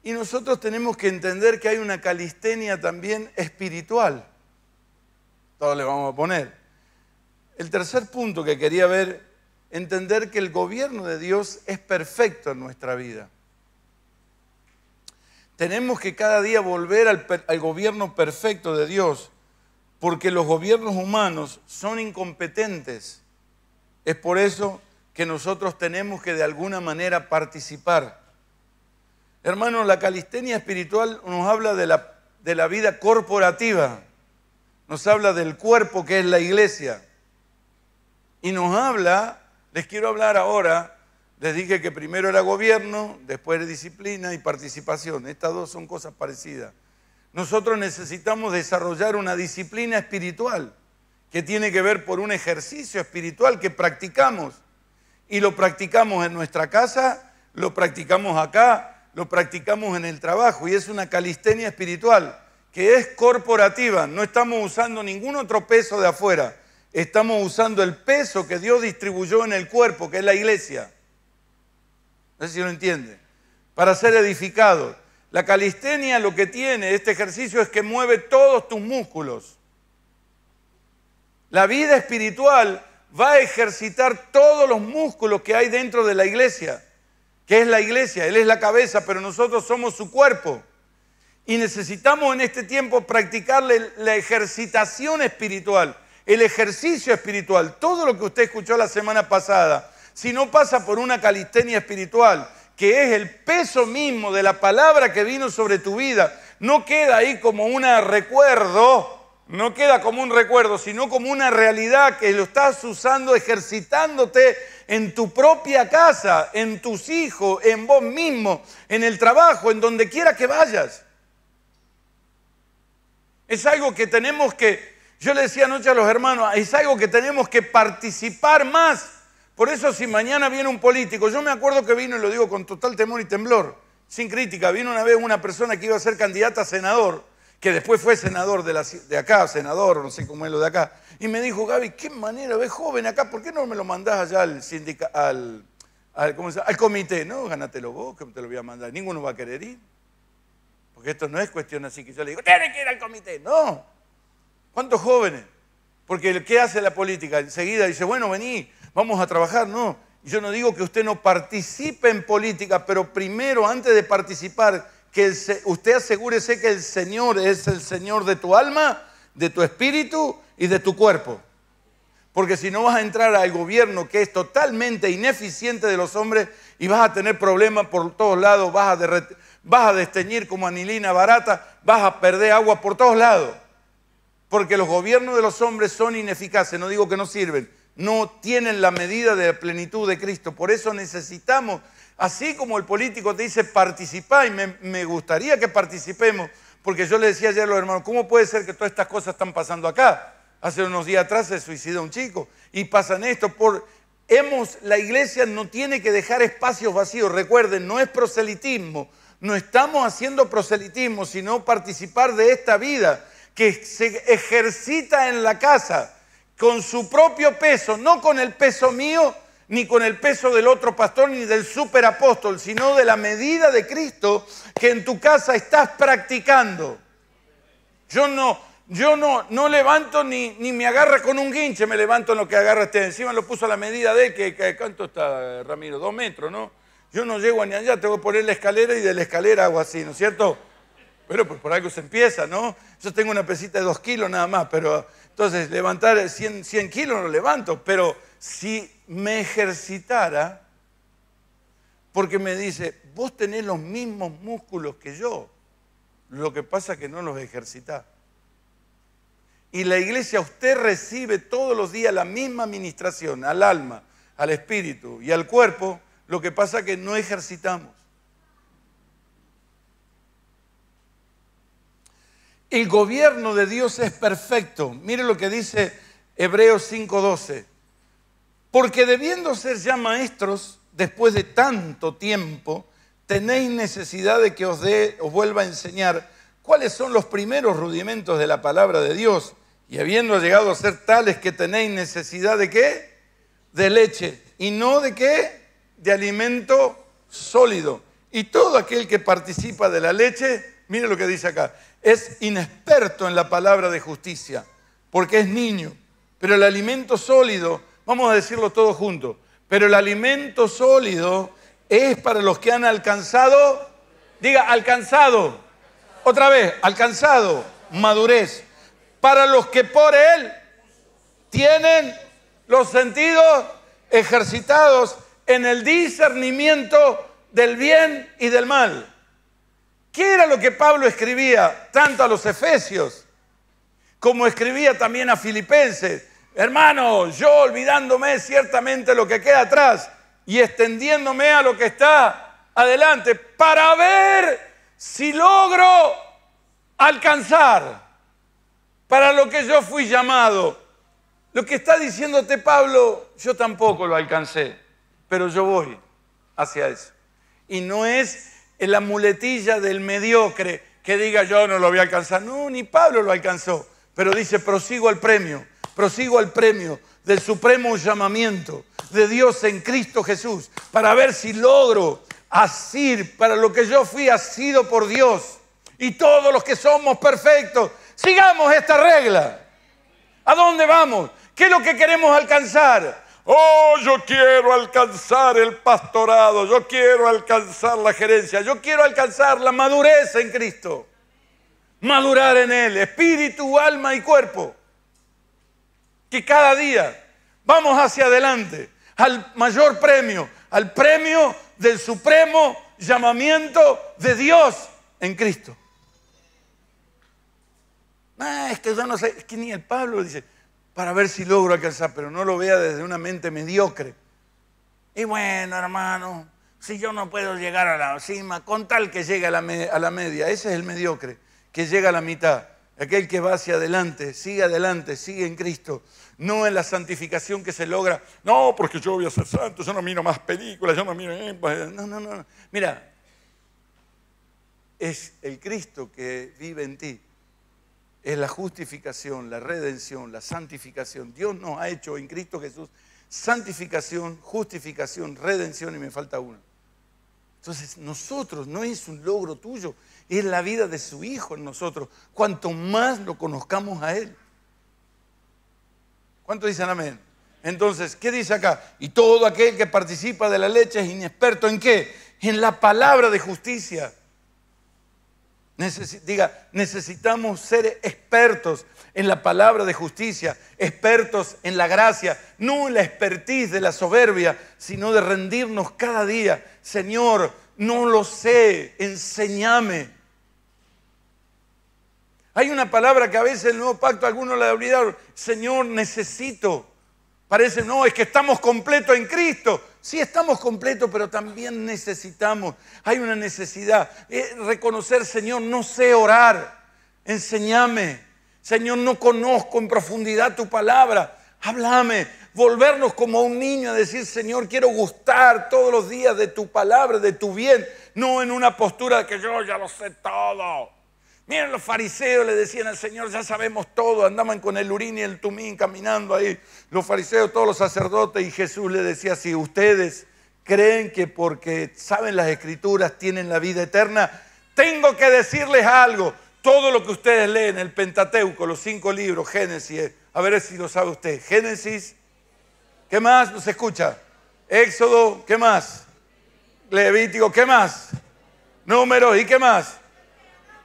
Y nosotros tenemos que entender que hay una calistenia también espiritual. Todo le vamos a poner. El tercer punto que quería ver, entender que el gobierno de Dios es perfecto en nuestra vida. Tenemos que cada día volver al, al gobierno perfecto de Dios, porque los gobiernos humanos son incompetentes. Es por eso que nosotros tenemos que de alguna manera participar. Hermanos, la calistenia espiritual nos habla de la, de la vida corporativa, nos habla del cuerpo que es la iglesia y nos habla, les quiero hablar ahora, les dije que primero era gobierno, después era disciplina y participación, estas dos son cosas parecidas. Nosotros necesitamos desarrollar una disciplina espiritual que tiene que ver por un ejercicio espiritual que practicamos y lo practicamos en nuestra casa, lo practicamos acá, lo practicamos en el trabajo y es una calistenia espiritual que es corporativa, no estamos usando ningún otro peso de afuera, estamos usando el peso que Dios distribuyó en el cuerpo, que es la iglesia. No sé si lo entiende. Para ser edificado. La calistenia lo que tiene este ejercicio es que mueve todos tus músculos. La vida espiritual va a ejercitar todos los músculos que hay dentro de la iglesia que es la iglesia. Él es la cabeza, pero nosotros somos su cuerpo. Y necesitamos en este tiempo practicarle la ejercitación espiritual, el ejercicio espiritual, todo lo que usted escuchó la semana pasada. Si no pasa por una calistenia espiritual, que es el peso mismo de la palabra que vino sobre tu vida, no queda ahí como un recuerdo, no queda como un recuerdo, sino como una realidad que lo estás usando, ejercitándote en tu propia casa, en tus hijos, en vos mismo, en el trabajo, en donde quiera que vayas. Es algo que tenemos que, yo le decía anoche a los hermanos, es algo que tenemos que participar más. Por eso si mañana viene un político, yo me acuerdo que vino, y lo digo con total temor y temblor, sin crítica, vino una vez una persona que iba a ser candidata a senador que después fue senador de, de, acá, senador, no sé cómo es lo de acá, y me dijo, Gaby, qué manera, ves joven acá, ¿por qué no me lo mandás allá al al, ¿cómo se al comité? No, lo vos, que te lo voy a mandar, ninguno va a querer ir. Porque esto no es cuestión así que yo le digo, tiene que ir al comité, no. ¿Cuántos jóvenes? Porque el que hace la política? Enseguida dice, bueno, vení, vamos a trabajar, no. Yo no digo que usted no participe en política, pero primero, antes de participar, que usted asegúrese que el Señor es el Señor de tu alma, de tu espíritu y de tu cuerpo. Porque si no vas a entrar al gobierno que es totalmente ineficiente de los hombres y vas a tener problemas por todos lados, vas a, vas a desteñir como anilina barata, vas a perder agua por todos lados. Porque los gobiernos de los hombres son ineficaces, no digo que no sirven, no tienen la medida de plenitud de Cristo. Por eso necesitamos Así como el político te dice participá y me, gustaría que participemos, porque yo le decía ayer a los hermanos, ¿cómo puede ser que todas estas cosas están pasando acá? Hace unos días atrás se suicida un chico y pasan esto por hemos la iglesia no tiene que dejar espacios vacíos, recuerden, no es proselitismo, no estamos haciendo proselitismo, sino participar de esta vida que se ejercita en la casa con su propio peso, no con el peso mío ni con el peso del otro pastor, ni del superapóstol, sino de la medida de Cristo que en tu casa estás practicando. Yo no, yo no, no levanto ni, ni me agarra con un guinche, me levanto en lo que agarra este. Encima lo puso a la medida de que, ¿cuánto está Ramiro? Dos metros, ¿no? Yo no llego ni allá, tengo que poner la escalera y de la escalera hago así, ¿no es cierto? Pero pues por algo se empieza, ¿no? Yo tengo una pesita de dos kilos nada más, pero entonces levantar 100, kilos no levanto, pero si me ejercitara, porque me dice, vos tenés los mismos músculos que yo, lo que pasa es que no los ejercitás. Y la iglesia, usted recibe todos los días la misma administración al alma, al espíritu y al cuerpo, lo que pasa es que no ejercitamos. El gobierno de Dios es perfecto. Mire lo que dice Hebreos 5:12. Porque debiendo ser ya maestros, después de tanto tiempo, tenéis necesidad de que os, dé, os vuelva a enseñar cuáles son los primeros rudimentos de la palabra de Dios. Y habiendo llegado a ser tales que tenéis necesidad de qué? De leche. ¿Y no de qué? De alimento sólido. Y todo aquel que participa de la leche, mire lo que dice acá, es inexperto en la palabra de justicia, porque es niño. Pero el alimento sólido Vamos a decirlo todo juntos. Pero el alimento sólido es para los que han alcanzado, diga, alcanzado, otra vez, alcanzado madurez. Para los que por él tienen los sentidos ejercitados en el discernimiento del bien y del mal. ¿Qué era lo que Pablo escribía tanto a los Efesios como escribía también a Filipenses? Hermano, yo olvidándome ciertamente lo que queda atrás y extendiéndome a lo que está adelante para ver si logro alcanzar para lo que yo fui llamado. Lo que está diciéndote Pablo, yo tampoco lo alcancé, pero yo voy hacia eso. Y no es la muletilla del mediocre que diga yo no lo voy a alcanzar. No, ni Pablo lo alcanzó, pero dice prosigo al premio prosigo al premio del supremo llamamiento de Dios en Cristo Jesús para ver si logro asir para lo que yo fui asido por Dios y todos los que somos perfectos. Sigamos esta regla. ¿A dónde vamos? ¿Qué es lo que queremos alcanzar? Oh, yo quiero alcanzar el pastorado, yo quiero alcanzar la gerencia, yo quiero alcanzar la madurez en Cristo. Madurar en Él, espíritu, alma y cuerpo que cada día vamos hacia adelante al mayor premio, al premio del supremo llamamiento de Dios en Cristo. Ah, es que yo no sé, es que ni el Pablo dice, para ver si logro alcanzar, pero no lo vea desde una mente mediocre. Y bueno, hermano, si yo no puedo llegar a la cima, con tal que llegue a la, a la media, ese es el mediocre, que llega a la mitad, aquel que va hacia adelante, sigue adelante, sigue en Cristo no es la santificación que se logra. No, porque yo voy a ser santo, yo no miro más películas, yo no miro... No, no, no. Mira, es el Cristo que vive en ti. Es la justificación, la redención, la santificación. Dios nos ha hecho en Cristo Jesús santificación, justificación, redención y me falta uno. Entonces, nosotros no es un logro tuyo, es la vida de su Hijo en nosotros. Cuanto más lo conozcamos a Él. ¿Cuántos dicen amén? Entonces, ¿qué dice acá? Y todo aquel que participa de la leche es inexperto en qué? En la palabra de justicia. diga, necesitamos ser expertos en la palabra de justicia, expertos en la gracia, no en la expertise de la soberbia, sino de rendirnos cada día. Señor, no lo sé, enséñame. Hay una palabra que a veces el nuevo pacto algunos la olvidaron. Señor, necesito. Parece, no, es que estamos completos en Cristo. Sí, estamos completos, pero también necesitamos. Hay una necesidad. Eh, reconocer, Señor, no sé orar. Enseñame. Señor, no conozco en profundidad tu palabra. Háblame. Volvernos como un niño a decir, Señor, quiero gustar todos los días de tu palabra, de tu bien. No en una postura de que yo ya lo sé todo. Miren, los fariseos le decían al Señor, ya sabemos todo, andaban con el urín y el tumín caminando ahí, los fariseos, todos los sacerdotes, y Jesús le decía, si ustedes creen que porque saben las escrituras tienen la vida eterna, tengo que decirles algo, todo lo que ustedes leen, el Pentateuco, los cinco libros, Génesis, a ver si lo sabe usted, Génesis, ¿qué más nos escucha? Éxodo, ¿qué más? Levítico, ¿qué más? Números, ¿y qué más?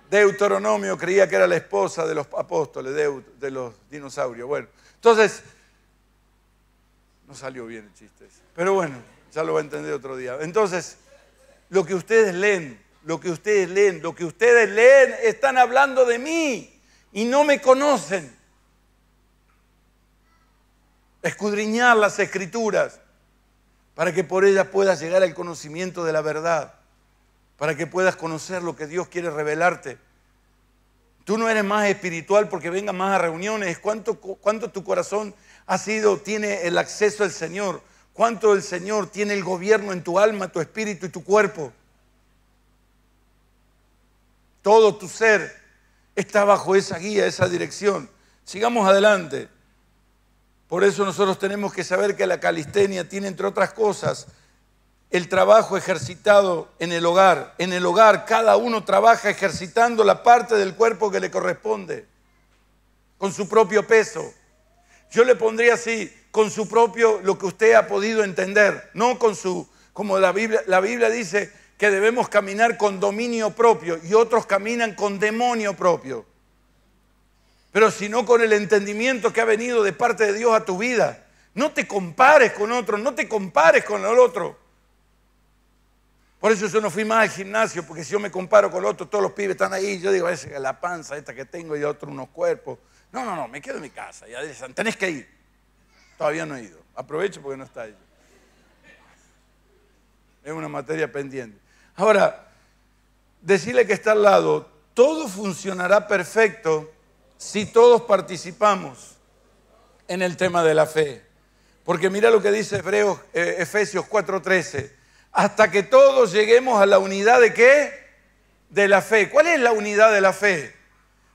Deuteronomio creía que era la esposa de los apóstoles, de, los dinosaurios. Bueno, entonces, no salió bien el chiste ese. Pero bueno, ya lo va a entender otro día. Entonces, lo que ustedes leen, lo que ustedes leen, lo que ustedes leen, están hablando de mí y no me conocen. Escudriñar las escrituras para que por ellas pueda llegar al conocimiento de la verdad para que puedas conocer lo que Dios quiere revelarte. Tú no eres más espiritual porque venga más a reuniones. ¿Cuánto, ¿Cuánto, tu corazón ha sido, tiene el acceso al Señor? ¿Cuánto el Señor tiene el gobierno en tu alma, tu espíritu y tu cuerpo? Todo tu ser está bajo esa guía, esa dirección. Sigamos adelante. Por eso nosotros tenemos que saber que la calistenia tiene, entre otras cosas, el trabajo ejercitado en el hogar. En el hogar cada uno trabaja ejercitando la parte del cuerpo que le corresponde, con su propio peso. Yo le pondría así, con su propio, lo que usted ha podido entender, no con su, como la Biblia, la Biblia dice que debemos caminar con dominio propio y otros caminan con demonio propio, pero si no con el entendimiento que ha venido de parte de Dios a tu vida. No te compares con otro, no te compares con el otro. Por eso yo no fui más al gimnasio, porque si yo me comparo con los otros, todos los pibes están ahí, yo digo, es la panza esta que tengo y otros unos cuerpos. No, no, no, me quedo en mi casa. Ya dicen, tenés que ir. Todavía no he ido. Aprovecho porque no está ahí. Es una materia pendiente. Ahora, decirle que está al lado, todo funcionará perfecto si todos participamos en el tema de la fe. Porque mira lo que dice Hebreos, eh, Efesios 4:13 hasta que todos lleguemos a la unidad de qué? De la fe. ¿Cuál es la unidad de la fe?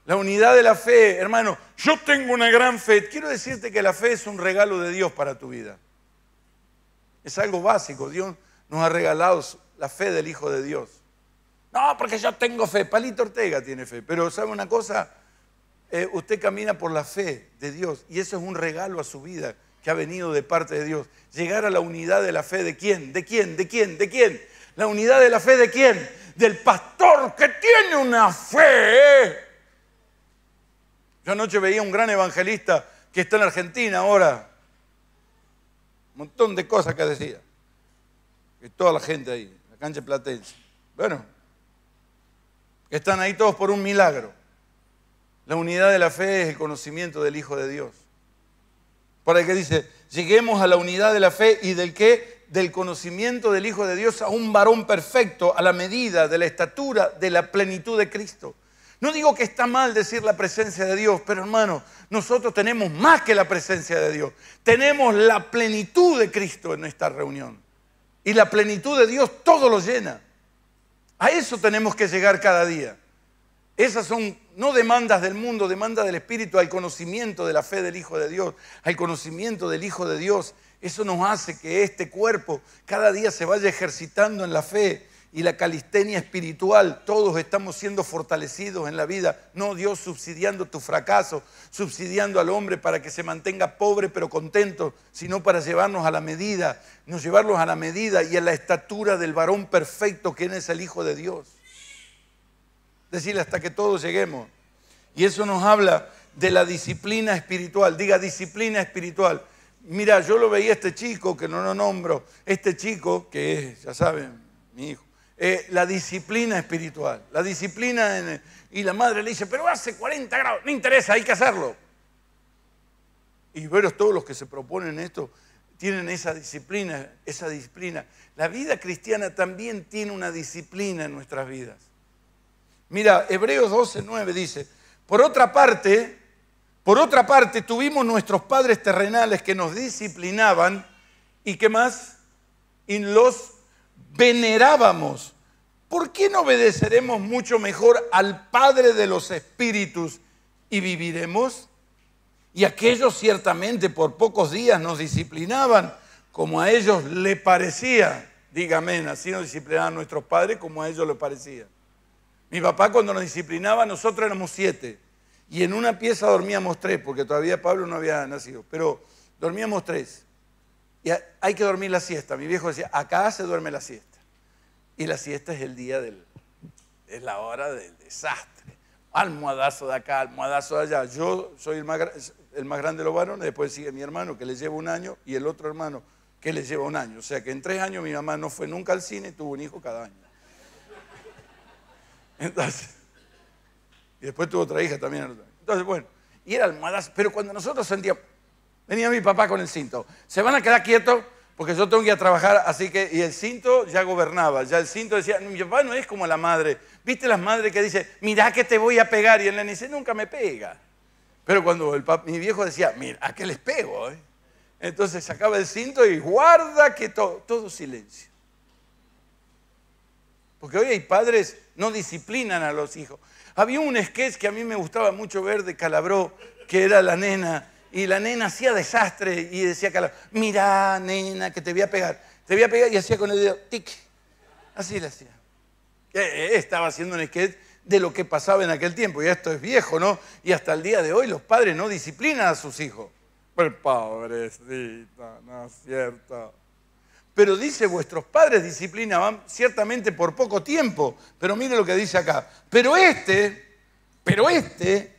La unidad de la fe, hermano, yo tengo una gran fe. Quiero decirte que la fe es un regalo de Dios para tu vida. Es algo básico. Dios nos ha regalado la fe del Hijo de Dios. No, porque yo tengo fe. Palito Ortega tiene fe. Pero ¿sabe una cosa? Eh, usted camina por la fe de Dios y eso es un regalo a su vida que ha venido de parte de Dios. Llegar a la unidad de la fe de quién, de quién, de quién, de quién. La unidad de la fe de quién. Del pastor que tiene una fe. Yo anoche veía un gran evangelista que está en Argentina ahora. Un montón de cosas que decía. Que toda la gente ahí, la cancha platense. Bueno, están ahí todos por un milagro. La unidad de la fe es el conocimiento del Hijo de Dios por ahí que dice, lleguemos a la unidad de la fe y del qué del conocimiento del Hijo de Dios a un varón perfecto, a la medida de la estatura de la plenitud de Cristo. No digo que está mal decir la presencia de Dios, pero hermano, nosotros tenemos más que la presencia de Dios. Tenemos la plenitud de Cristo en nuestra reunión. Y la plenitud de Dios todo lo llena. A eso tenemos que llegar cada día. Esas son no demandas del mundo, demandas del Espíritu, al conocimiento de la fe del Hijo de Dios, al conocimiento del Hijo de Dios. Eso nos hace que este cuerpo cada día se vaya ejercitando en la fe y la calistenia espiritual. Todos estamos siendo fortalecidos en la vida. No Dios subsidiando tu fracaso, subsidiando al hombre para que se mantenga pobre pero contento, sino para llevarnos a la medida, nos llevarlos a la medida y a la estatura del varón perfecto que es el Hijo de Dios decir, hasta que todos lleguemos. Y eso nos habla de la disciplina espiritual. Diga disciplina espiritual. Mira, yo lo veía este chico, que no lo nombro, este chico, que es, ya saben, mi hijo, eh, la disciplina espiritual, la disciplina y la madre le dice, pero hace 40 grados, no interesa, hay que hacerlo. Y veros todos los que se proponen esto tienen esa disciplina, esa disciplina. La vida cristiana también tiene una disciplina en nuestras vidas. Mira, Hebreos 9 dice, por otra parte, por otra parte tuvimos nuestros padres terrenales que nos disciplinaban y que más, y los venerábamos. ¿Por qué no obedeceremos mucho mejor al Padre de los Espíritus y viviremos? Y aquellos ciertamente por pocos días nos disciplinaban como a ellos le parecía. Dígame, así nos disciplinaban nuestros padres como a ellos le parecía. Mi papá cuando nos disciplinaba, nosotros éramos siete. Y en una pieza dormíamos tres, porque todavía Pablo no había nacido. Pero dormíamos tres. Y hay que dormir la siesta. Mi viejo decía, acá se duerme la siesta. Y la siesta es el día del... Es la hora del desastre. Almohadazo de acá, almohadazo de allá. Yo soy el más, grande de los varones, después sigue mi hermano que le lleva un año y el otro hermano que le lleva un año. O sea que en tres años mi mamá no fue nunca al cine, tuvo un hijo cada año. Entonces, y después tuvo otra hija también. Entonces, bueno, y era almohadazo. pero cuando nosotros sentíamos, venía mi papá con el cinto, se van a quedar quietos porque yo tengo que ir a trabajar, así que, y el cinto ya gobernaba, ya el cinto decía, mi papá no es como la madre, viste las madres que dice, mirá que te voy a pegar, y el nene dice, nunca me pega. Pero cuando mi viejo decía, mira, ¿a qué les pego? Eh?". Entonces sacaba el cinto y guarda que todo, todo silencio. Porque hoy hay padres no disciplinan a los hijos. Había un sketch que a mí me gustaba mucho ver de Calabró, que era la nena, y la nena hacía desastre y decía Calabró, mirá nena, que te voy a pegar, te voy a pegar y hacía con el dedo, tic, así le hacía. E, e, estaba haciendo un sketch de lo que pasaba en aquel tiempo, y esto es viejo, ¿no? Y hasta el día de hoy los padres no disciplinan a sus hijos. Pues pobrecita, no es cierto. Pero dice, vuestros padres disciplinaban ciertamente por poco tiempo. Pero mire lo que dice acá. Pero este, pero este,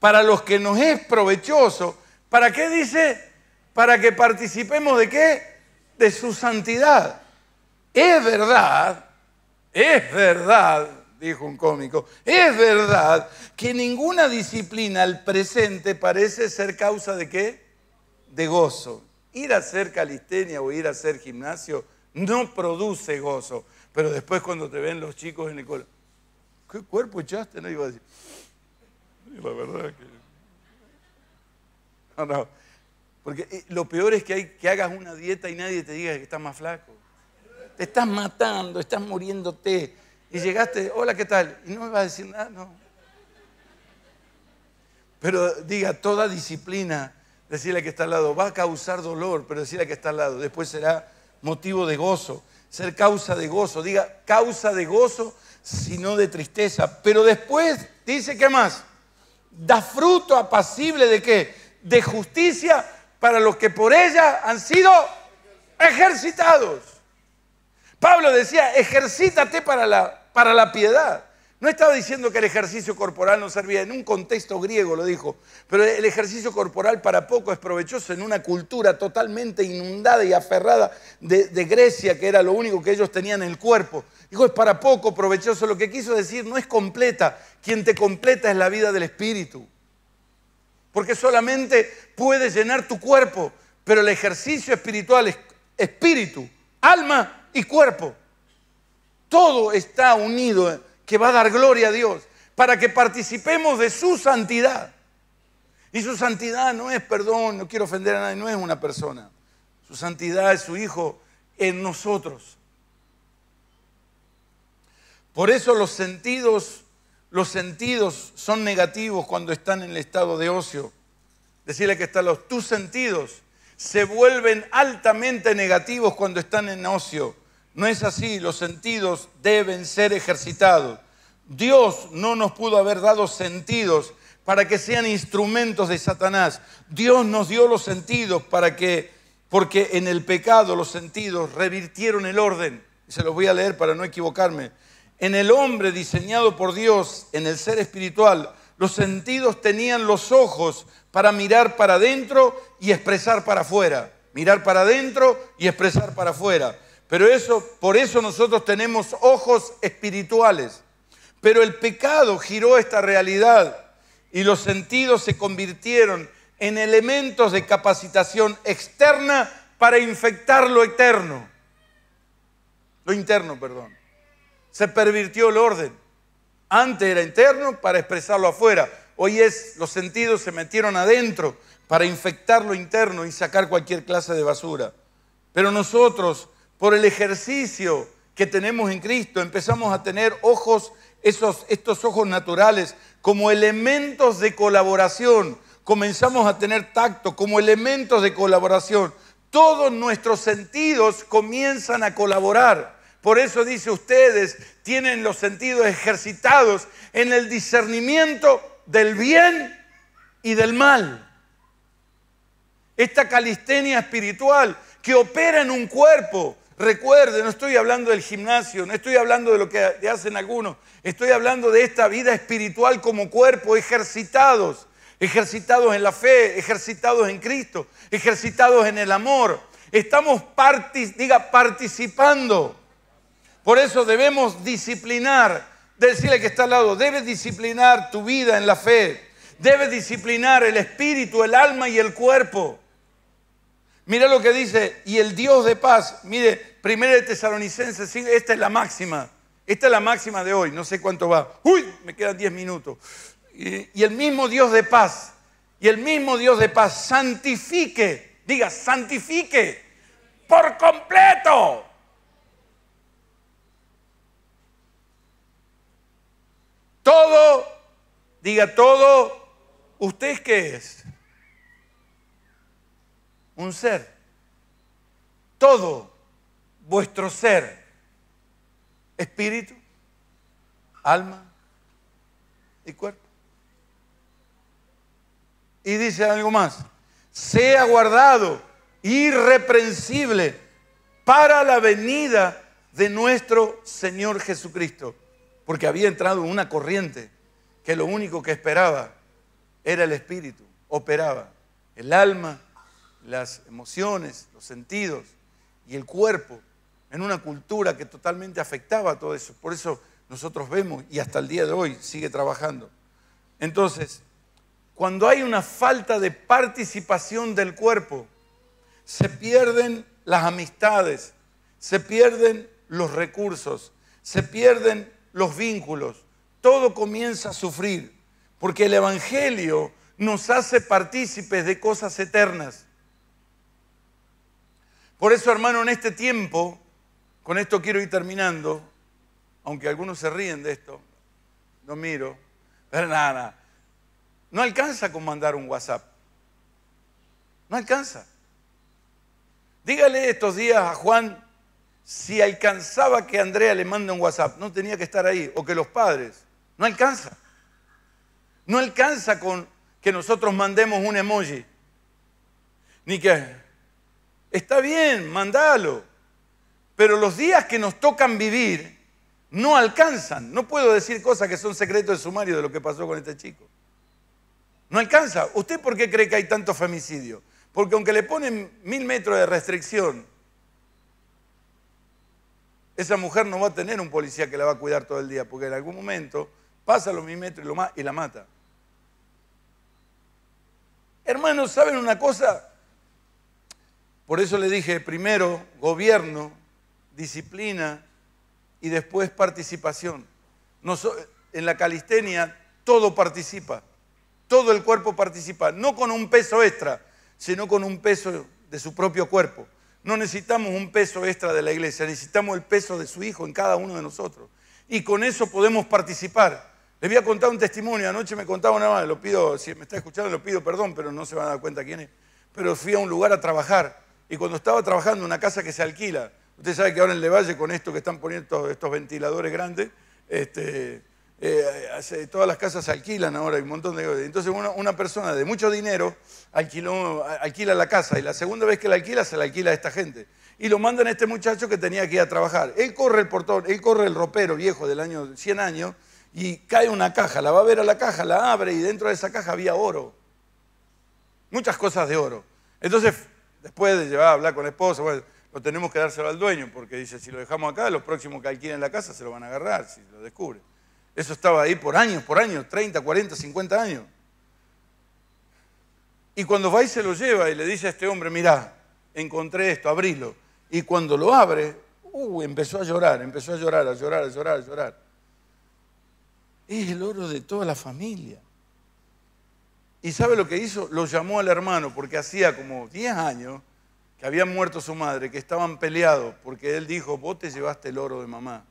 para los que nos es provechoso, ¿para qué dice? Para que participemos de qué? De su santidad. Es verdad, es verdad, dijo un cómico, es verdad que ninguna disciplina al presente parece ser causa de qué? De gozo Ir a hacer calistenia o ir a hacer gimnasio no produce gozo. Pero después cuando te ven los chicos en el colegio, ¿qué cuerpo echaste? No iba a decir. la verdad que. No, no. Porque eh, lo peor es que, hay, que hagas una dieta y nadie te diga que estás más flaco. Te estás matando, estás muriéndote. Y llegaste, hola, ¿qué tal? Y no me vas a decir nada, no. Pero diga, toda disciplina decirle que está al lado, va a causar dolor, pero decirle que está al lado, después será motivo de gozo, ser causa de gozo, diga causa de gozo, sino de tristeza. Pero después dice, ¿qué más? Da fruto apacible de qué? De justicia para los que por ella han sido ejercitados. Pablo decía, ejercítate para la, para la piedad. No estaba diciendo que el ejercicio corporal no servía, en un contexto griego lo dijo, pero el ejercicio corporal para poco es provechoso en una cultura totalmente inundada y aferrada de, Grecia, que era lo único que ellos tenían en el cuerpo. Dijo, es para poco provechoso, lo que quiso decir no es completa, quien te completa es la vida del espíritu, porque solamente puedes llenar tu cuerpo, pero el ejercicio espiritual es espíritu, alma y cuerpo. Todo está unido que va a dar gloria a Dios, para que participemos de su santidad. Y su santidad no es, perdón, no quiero ofender a nadie, no es una persona. Su santidad es su Hijo en nosotros. Por eso los sentidos, los sentidos son negativos cuando están en el estado de ocio. Decirle que están los tus sentidos se vuelven altamente negativos cuando están en ocio. No es así, los sentidos deben ser ejercitados. Dios no nos pudo haber dado sentidos para que sean instrumentos de Satanás. Dios nos dio los sentidos para que, porque en el pecado los sentidos revirtieron el orden. Se los voy a leer para no equivocarme. En el hombre diseñado por Dios, en el ser espiritual, los sentidos tenían los ojos para mirar para adentro y expresar para afuera. Mirar para adentro y expresar para afuera pero eso, por eso nosotros tenemos ojos espirituales. Pero el pecado giró esta realidad y los sentidos se convirtieron en elementos de capacitación externa para infectar lo eterno. Lo interno, perdón. Se pervirtió el orden. Antes era interno para expresarlo afuera. Hoy es los sentidos se metieron adentro para infectar lo interno y sacar cualquier clase de basura. Pero nosotros por el ejercicio que tenemos en Cristo, empezamos a tener ojos, estos ojos naturales, como elementos de colaboración, comenzamos a tener tacto, como elementos de colaboración. Todos nuestros sentidos comienzan a colaborar. Por eso dice ustedes, tienen los sentidos ejercitados en el discernimiento del bien y del mal. Esta calistenia espiritual que opera en un cuerpo Recuerde, no estoy hablando del gimnasio, no estoy hablando de lo que hacen algunos, estoy hablando de esta vida espiritual como cuerpo, ejercitados, ejercitados en la fe, ejercitados en Cristo, ejercitados en el amor. Estamos diga, participando. Por eso debemos disciplinar, decirle que está al lado, debes disciplinar tu vida en la fe, debes disciplinar el espíritu, el alma y el cuerpo. Mira lo que dice, y el Dios de paz, mire, primera de Tesalonicenses, esta es la máxima, esta es la máxima de hoy, no sé cuánto va. Uy, me quedan 10 minutos. Y, y el mismo Dios de paz, y el mismo Dios de paz santifique, diga, santifique por completo. Todo, diga todo, ¿usted qué es? un ser. Todo vuestro ser, espíritu, alma y cuerpo. Y dice algo más, sea guardado irreprensible para la venida de nuestro Señor Jesucristo, porque había entrado una corriente que lo único que esperaba era el espíritu, operaba el alma las emociones, los sentidos y el cuerpo en una cultura que totalmente afectaba a todo eso. Por eso nosotros vemos y hasta el día de hoy sigue trabajando. Entonces, cuando hay una falta de participación del cuerpo, se pierden las amistades, se pierden los recursos, se pierden los vínculos, todo comienza a sufrir, porque el Evangelio nos hace partícipes de cosas eternas. Por eso, hermano, en este tiempo, con esto quiero ir terminando, aunque algunos se ríen de esto, no miro, pero nada, nada. No alcanza con mandar un WhatsApp. No alcanza. Dígale estos días a Juan si alcanzaba que Andrea le mande un WhatsApp. No tenía que estar ahí. O que los padres. No alcanza. No alcanza con que nosotros mandemos un emoji. Ni que Está bien, mandalo. Pero los días que nos tocan vivir no alcanzan. No puedo decir cosas que son secretos de sumario de lo que pasó con este chico. No alcanza. ¿Usted por qué cree que hay tanto femicidio? Porque aunque le ponen mil metros de restricción, esa mujer no va a tener un policía que la va a cuidar todo el día, porque en algún momento pasa los mil metros y, y la mata. Hermanos, ¿saben una cosa? Por eso le dije primero gobierno, disciplina y después participación. en la calistenia todo participa, todo el cuerpo participa, no con un peso extra, sino con un peso de su propio cuerpo. No necesitamos un peso extra de la iglesia, necesitamos el peso de su hijo en cada uno de nosotros. Y con eso podemos participar. Le voy a contar un testimonio. Anoche me contaba una madre, lo pido, si me está escuchando, lo pido perdón, pero no se van a dar cuenta quién es. Pero fui a un lugar a trabajar y cuando estaba trabajando en una casa que se alquila, usted sabe que ahora en Levalle con esto que están poniendo estos, ventiladores grandes, este, eh, todas las casas se alquilan ahora, hay un montón de cosas. Entonces una, persona de mucho dinero alquila la casa y la segunda vez que la alquila se la alquila a esta gente. Y lo mandan a este muchacho que tenía que ir a trabajar. Él corre el portón, él corre el ropero viejo del año 100 años y cae una caja, la va a ver a la caja, la abre y dentro de esa caja había oro. Muchas cosas de oro. Entonces Después de llevar a hablar con la esposa, bueno, lo tenemos que dárselo al dueño, porque dice, si lo dejamos acá, los próximos que en la casa se lo van a agarrar, si lo descubre. Eso estaba ahí por años, por años, 30, 40, 50 años. Y cuando va y se lo lleva y le dice a este hombre, mirá, encontré esto, abrilo. Y cuando lo abre, uh, empezó a llorar, empezó a llorar, a llorar, a llorar, a llorar. Es el oro de toda la familia. Y sabe lo que hizo? Lo llamó al hermano porque hacía como 10 años que había muerto su madre, que estaban peleados porque él dijo, vos te llevaste el oro de mamá.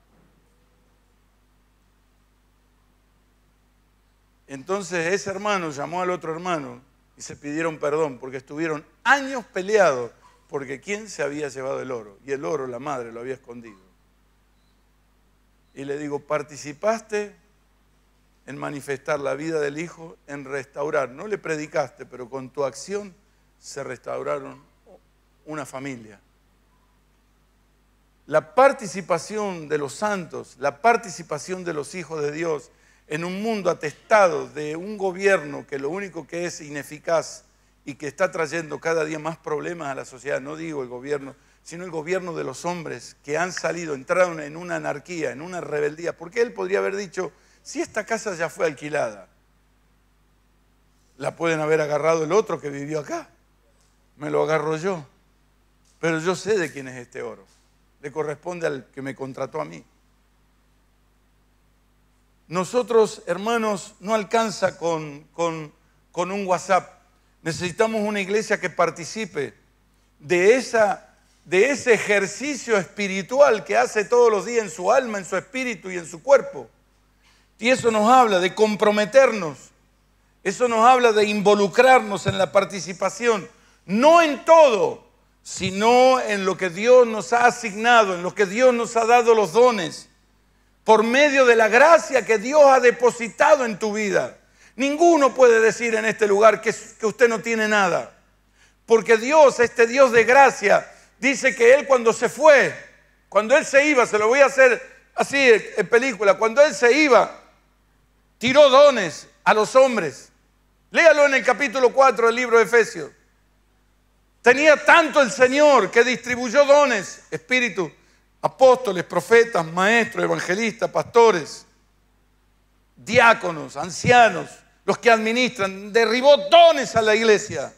Entonces ese hermano llamó al otro hermano y se pidieron perdón porque estuvieron años peleados porque quién se había llevado el oro y el oro la madre lo había escondido. Y le digo, participaste en manifestar la vida del Hijo, en restaurar. No le predicaste, pero con tu acción se restauraron una familia. La participación de los santos, la participación de los hijos de Dios en un mundo atestado de un gobierno que lo único que es ineficaz y que está trayendo cada día más problemas a la sociedad, no digo el gobierno, sino el gobierno de los hombres que han salido, entraron en una anarquía, en una rebeldía, porque él podría haber dicho, si esta casa ya fue alquilada, la pueden haber agarrado el otro que vivió acá. Me lo agarro yo. Pero yo sé de quién es este oro. Le corresponde al que me contrató a mí. Nosotros, hermanos, no alcanza con, con un WhatsApp. Necesitamos una iglesia que participe de, esa, de ese ejercicio espiritual que hace todos los días en su alma, en su espíritu y en su cuerpo. Y eso nos habla de comprometernos, eso nos habla de involucrarnos en la participación, no en todo, sino en lo que Dios nos ha asignado, en lo que Dios nos ha dado los dones, por medio de la gracia que Dios ha depositado en tu vida. Ninguno puede decir en este lugar que, usted no tiene nada, porque Dios, este Dios de gracia, dice que Él cuando se fue, cuando Él se iba, se lo voy a hacer así en película, cuando Él se iba, tiró dones a los hombres. Léalo en el capítulo 4 del libro de Efesios. Tenía tanto el Señor que distribuyó dones, espíritu, apóstoles, profetas, maestros, evangelistas, pastores, diáconos, ancianos, los que administran. Derribó dones a la iglesia.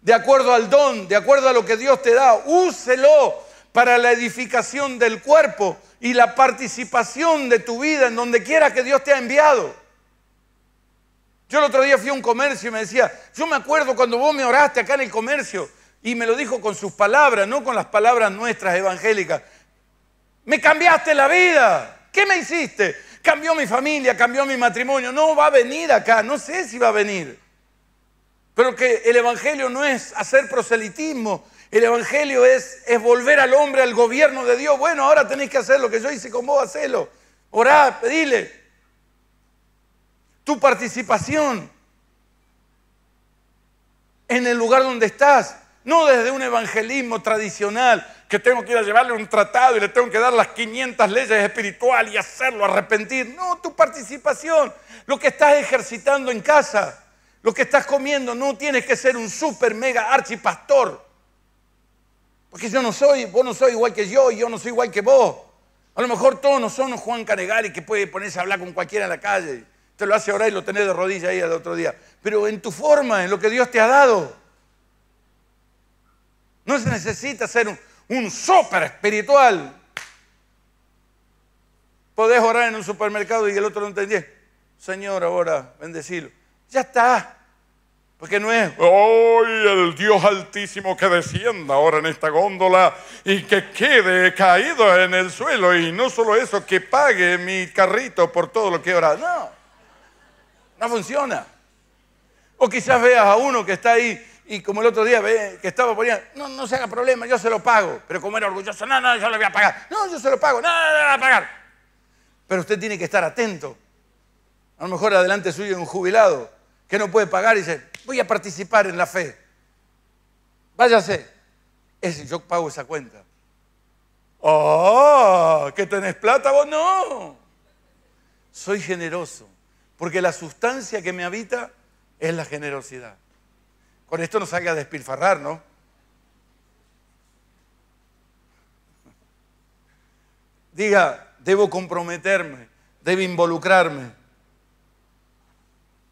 De acuerdo al don, de acuerdo a lo que Dios te da, úselo para la edificación del cuerpo y la participación de tu vida en donde quiera que Dios te ha enviado. Yo el otro día fui a un comercio y me decía, yo me acuerdo cuando vos me oraste acá en el comercio y me lo dijo con sus palabras, no con las palabras nuestras evangélicas. Me cambiaste la vida. ¿Qué me hiciste? Cambió mi familia, cambió mi matrimonio. No va a venir acá, no sé si va a venir. Pero que el Evangelio no es hacer proselitismo, el Evangelio es, volver al hombre al gobierno de Dios. Bueno, ahora tenéis que hacer lo que yo hice con vos, hacelo. Orá, pedile. Tu participación en el lugar donde estás, no desde un evangelismo tradicional que tengo que ir a llevarle un tratado y le tengo que dar las 500 leyes espirituales y hacerlo arrepentir. No, tu participación, lo que estás ejercitando en casa, lo que estás comiendo, no tienes que ser un super mega archipastor. Porque yo no soy, vos no soy igual que yo y yo no soy igual que vos. A lo mejor todos no somos Juan Canegari que puede ponerse a hablar con cualquiera en la calle. Te lo hace ahora y lo tenés de rodillas ahí al otro día. Pero en tu forma, en lo que Dios te ha dado. No se necesita ser un, un súper espiritual. Podés orar en un supermercado y el otro no entendía. Señor, ahora bendecilo. Ya está. Porque no es, hoy el Dios altísimo que descienda ahora en esta góndola y que quede caído en el suelo y no solo eso, que pague mi carrito por todo lo que he No, no funciona. O quizás veas a uno que está ahí y como el otro día ve que estaba poniendo, no, no se haga problema, yo se lo pago. Pero como era orgulloso, no, no, yo lo voy a pagar. No, yo se lo pago, no, no, voy a pagar. Pero usted tiene que estar atento. A lo mejor adelante suyo un jubilado que no puede pagar y dice, voy a participar en la fe. Váyase. Ese, yo pago esa cuenta. Oh, que tenés plata vos no. Soy generoso, porque la sustancia que me habita es la generosidad. Con esto no salga a despilfarrar, ¿no? Diga, debo comprometerme, debo involucrarme,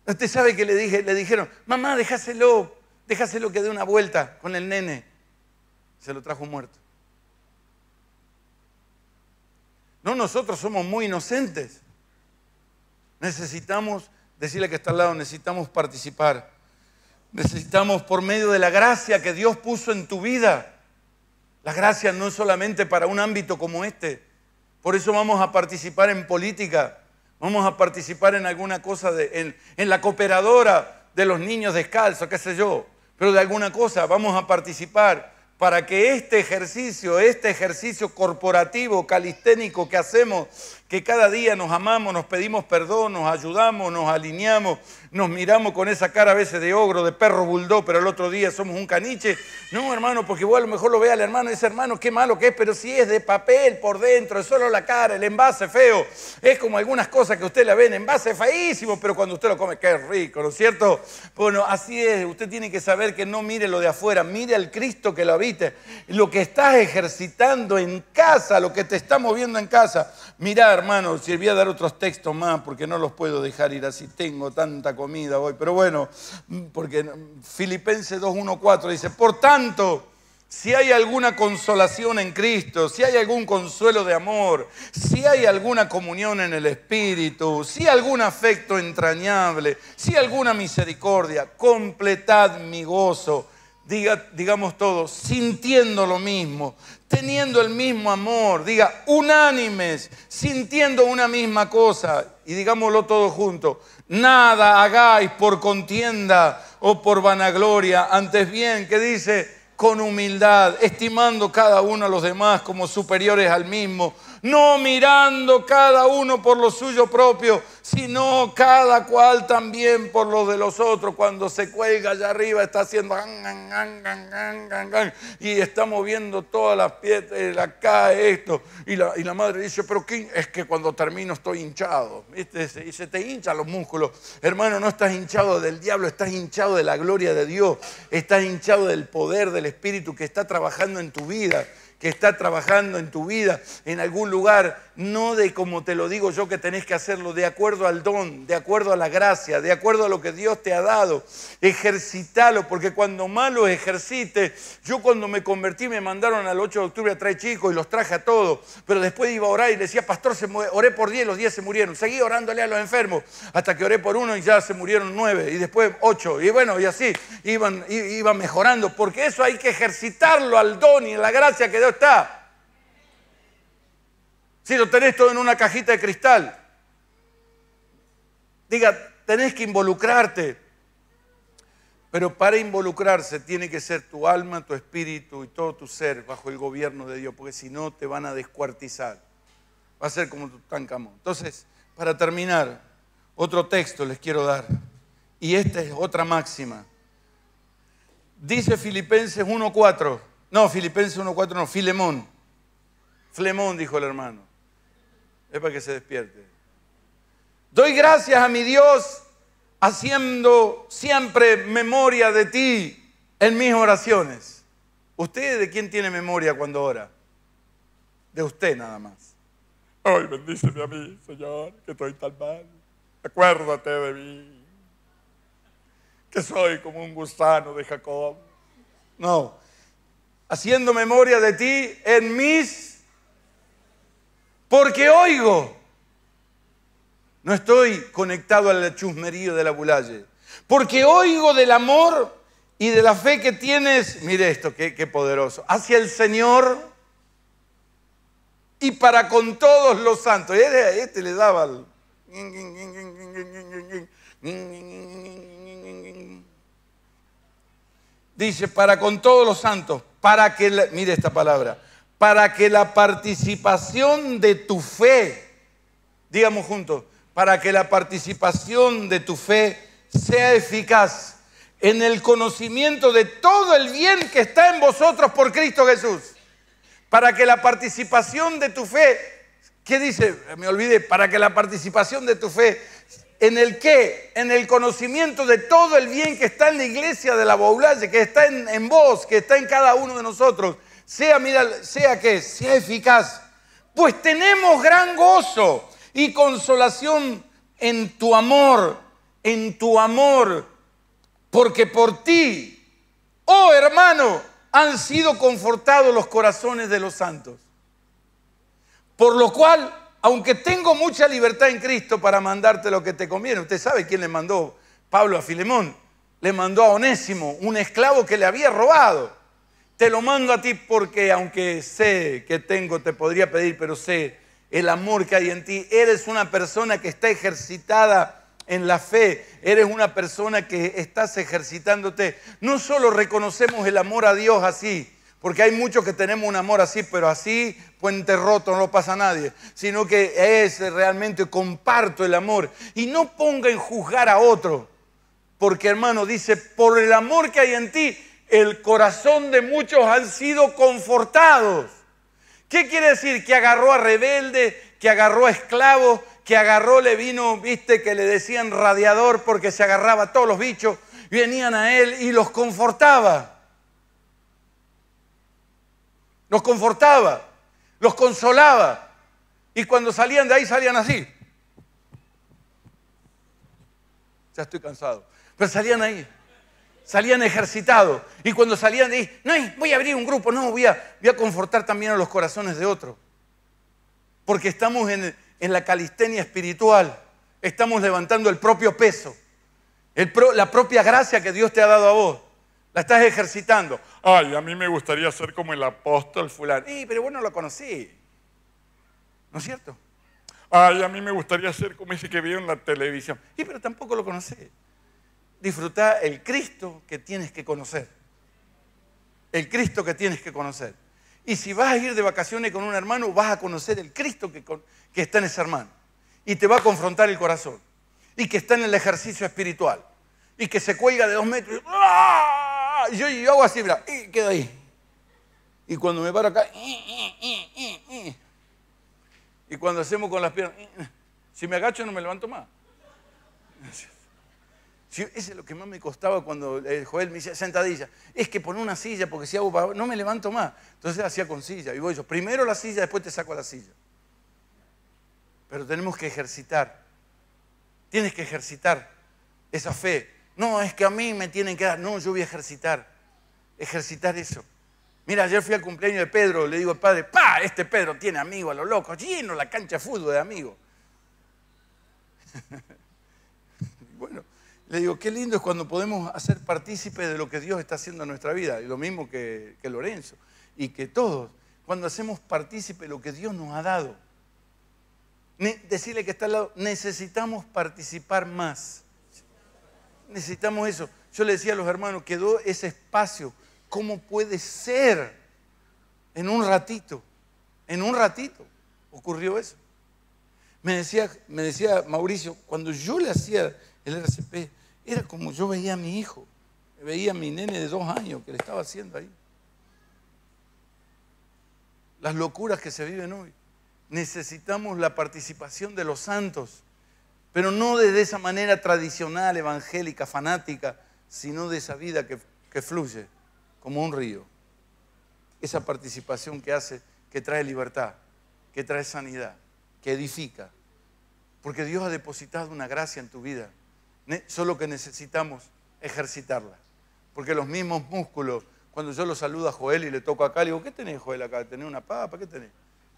Usted sabe que le, dije, le dijeron, mamá, déjaselo, déjaselo que dé una vuelta con el nene. Se lo trajo muerto. No, nosotros somos muy inocentes. Necesitamos decirle que está al lado, necesitamos participar. Necesitamos por medio de la gracia que Dios puso en tu vida. La gracia no es solamente para un ámbito como este. Por eso vamos a participar en política. Vamos a participar en alguna cosa, en, en la cooperadora de los niños descalzos, qué sé yo. Pero de alguna cosa vamos a participar para que este ejercicio, este ejercicio corporativo, calisténico que hacemos, que cada día nos amamos, nos pedimos perdón, nos ayudamos, nos alineamos, nos miramos con esa cara a veces de ogro, de perro bulldog, pero el otro día somos un caniche. No, hermano, porque vos a lo mejor lo ve al hermano ese hermano, qué malo que es, pero si es de papel por dentro, es solo la cara, el envase feo. Es como algunas cosas que usted la ve en envase feísimo, pero cuando usted lo come, qué rico, ¿no es cierto? Bueno, así es, usted tiene que saber que no mire lo de afuera, mire al Cristo que lo habita. Lo que estás ejercitando en casa, lo que te está moviendo en casa, mira hermano, si voy a dar otros textos más porque no los puedo dejar ir así, tengo tanta comida hoy, pero bueno, porque Filipenses 2.1.4 dice, por tanto, si hay alguna consolación en Cristo, si hay algún consuelo de amor, si hay alguna comunión en el Espíritu, si algún afecto entrañable, si alguna misericordia, completad mi gozo. digamos todos, sintiendo lo mismo, teniendo el mismo amor, diga, unánimes, sintiendo una misma cosa, y digámoslo todo juntos, nada hagáis por contienda o por vanagloria, antes bien, que dice, con humildad, estimando cada uno a los demás como superiores al mismo, no mirando cada uno por lo suyo propio, sino cada cual también por lo de los otros. Cuando se cuelga allá arriba está haciendo y está moviendo todas las piedras, eh, acá esto. Y la, y la madre dice, pero es que cuando termino estoy hinchado. Y se te hinchan los músculos. Hermano, no estás hinchado del diablo, estás hinchado de la gloria de Dios, estás hinchado del poder del Espíritu que está trabajando en tu vida que está trabajando en tu vida, en algún lugar, no de como te lo digo yo que tenés que hacerlo, de acuerdo al don, de acuerdo a la gracia, de acuerdo a lo que Dios te ha dado. Ejercitalo, porque cuando más lo ejercite, yo cuando me convertí me mandaron al 8 de octubre a tres chicos y los traje a todos, pero después iba a orar y decía, pastor, se oré por 10, los 10 se murieron. Seguí orándole a los enfermos hasta que oré por uno y ya se murieron nueve y después ocho y bueno, y así iban, iban mejorando, porque eso hay que ejercitarlo al don y en la gracia que está. Si lo tenés todo en una cajita de cristal, diga, tenés que involucrarte. Pero para involucrarse tiene que ser tu alma, tu espíritu y todo tu ser bajo el gobierno de Dios, porque si no te van a descuartizar. Va a ser como tu tancamón. Entonces, para terminar, otro texto les quiero dar. Y esta es otra máxima. Dice Filipenses 1.4 no, Filipenses 1.4 no, Filemón. Flemón, dijo el hermano. Es para que se despierte. Doy gracias a mi Dios haciendo siempre memoria de ti en mis oraciones. ¿Usted de quién tiene memoria cuando ora? De usted nada más. ¡Ay, bendíceme a mí, Señor, que estoy tan mal. Acuérdate de mí. Que soy como un gusano de Jacob. No, haciendo memoria de ti en mis... Porque oigo. No estoy conectado al chusmerío de la bulalle. Porque oigo del amor y de la fe que tienes, mire esto, qué, poderoso, hacia el Señor y para con todos los santos. Este, este le daba Dice, para con todos los santos, para que, la, esta palabra, para que la participación de tu fe, digamos juntos, para que la participación de tu fe sea eficaz en el conocimiento de todo el bien que está en vosotros por Cristo Jesús. Para que la participación de tu fe, ¿qué dice? Me olvidé, para que la participación de tu fe en el que, en el conocimiento de todo el bien que está en la iglesia de la de que está en, vos, que está en cada uno de nosotros, sea, mira, sea que sea eficaz, pues tenemos gran gozo y consolación en tu amor, en tu amor, porque por ti, oh hermano, han sido confortados los corazones de los santos. Por lo cual, aunque tengo mucha libertad en Cristo para mandarte lo que te conviene. Usted sabe quién le mandó Pablo a Filemón. Le mandó a Onésimo, un esclavo que le había robado. Te lo mando a ti porque aunque sé que tengo, te podría pedir, pero sé el amor que hay en ti. Eres una persona que está ejercitada en la fe. Eres una persona que estás ejercitándote. No solo reconocemos el amor a Dios así, porque hay muchos que tenemos un amor así, pero así, puente roto, no pasa a nadie. Sino que es realmente comparto el amor. Y no ponga en juzgar a otro. Porque hermano, dice, por el amor que hay en ti, el corazón de muchos han sido confortados. ¿Qué quiere decir? Que agarró a rebelde, que agarró a esclavos, que agarró, le vino, viste, que le decían radiador porque se agarraba a todos los bichos, venían a él y los confortaba los confortaba, los consolaba. Y cuando salían de ahí salían así. Ya estoy cansado. Pero salían ahí. Salían ejercitados. Y cuando salían de ahí, no, eh, voy a abrir un grupo, no, voy a, voy a confortar también a los corazones de otros. Porque estamos en, la calistenia espiritual. Estamos levantando el propio peso. la propia gracia que Dios te ha dado a vos. La estás ejercitando ay, a mí me gustaría ser como el apóstol fulano. Sí, pero bueno, no lo conocí. ¿No es cierto? Ay, a mí me gustaría ser como ese que vio en la televisión. Sí, pero tampoco lo conocí. Disfruta el Cristo que tienes que conocer. El Cristo que tienes que conocer. Y si vas a ir de vacaciones con un hermano, vas a conocer el Cristo que, está en ese hermano. Y te va a confrontar el corazón. Y que está en el ejercicio espiritual. Y que se cuelga de dos metros. ¡Ah! yo, hago así, mira, y quedo ahí. Y cuando me paro acá, y cuando hacemos con las piernas, si me agacho no me levanto más. eso es lo que más me costaba cuando Joel me decía sentadilla. Es que pon una silla, porque si hago para no me levanto más. Entonces hacía con silla. Y voy yo, primero la silla, después te saco la silla. Pero tenemos que ejercitar. Tienes que ejercitar esa fe no, es que a mí me tienen que dar. No, yo voy a ejercitar. Ejercitar eso. Mira, ayer fui al cumpleaños de Pedro, le digo al padre, pa, este Pedro tiene amigos a los locos, lleno la cancha de fútbol de amigos. bueno, le digo, qué lindo es cuando podemos hacer partícipe de lo que Dios está haciendo en nuestra vida, y lo mismo que, Lorenzo, y que todos, cuando hacemos partícipe de lo que Dios nos ha dado. decirle que está al lado, necesitamos participar más necesitamos eso. Yo le decía a los hermanos, quedó ese espacio. ¿Cómo puede ser? En un ratito, en un ratito ocurrió eso. Me decía, me decía Mauricio, cuando yo le hacía el RCP, era como yo veía a mi hijo, veía a mi nene de dos años que le estaba haciendo ahí. Las locuras que se viven hoy. Necesitamos la participación de los santos pero no desde esa manera tradicional, evangélica, fanática, sino de esa vida que, fluye como un río. Esa participación que hace, que trae libertad, que trae sanidad, que edifica. Porque Dios ha depositado una gracia en tu vida. Solo que necesitamos ejercitarla. Porque los mismos músculos, cuando yo lo saludo a Joel y le toco acá, le digo, ¿qué tenés Joel acá? ¿Tenés una papa? ¿Qué tenés?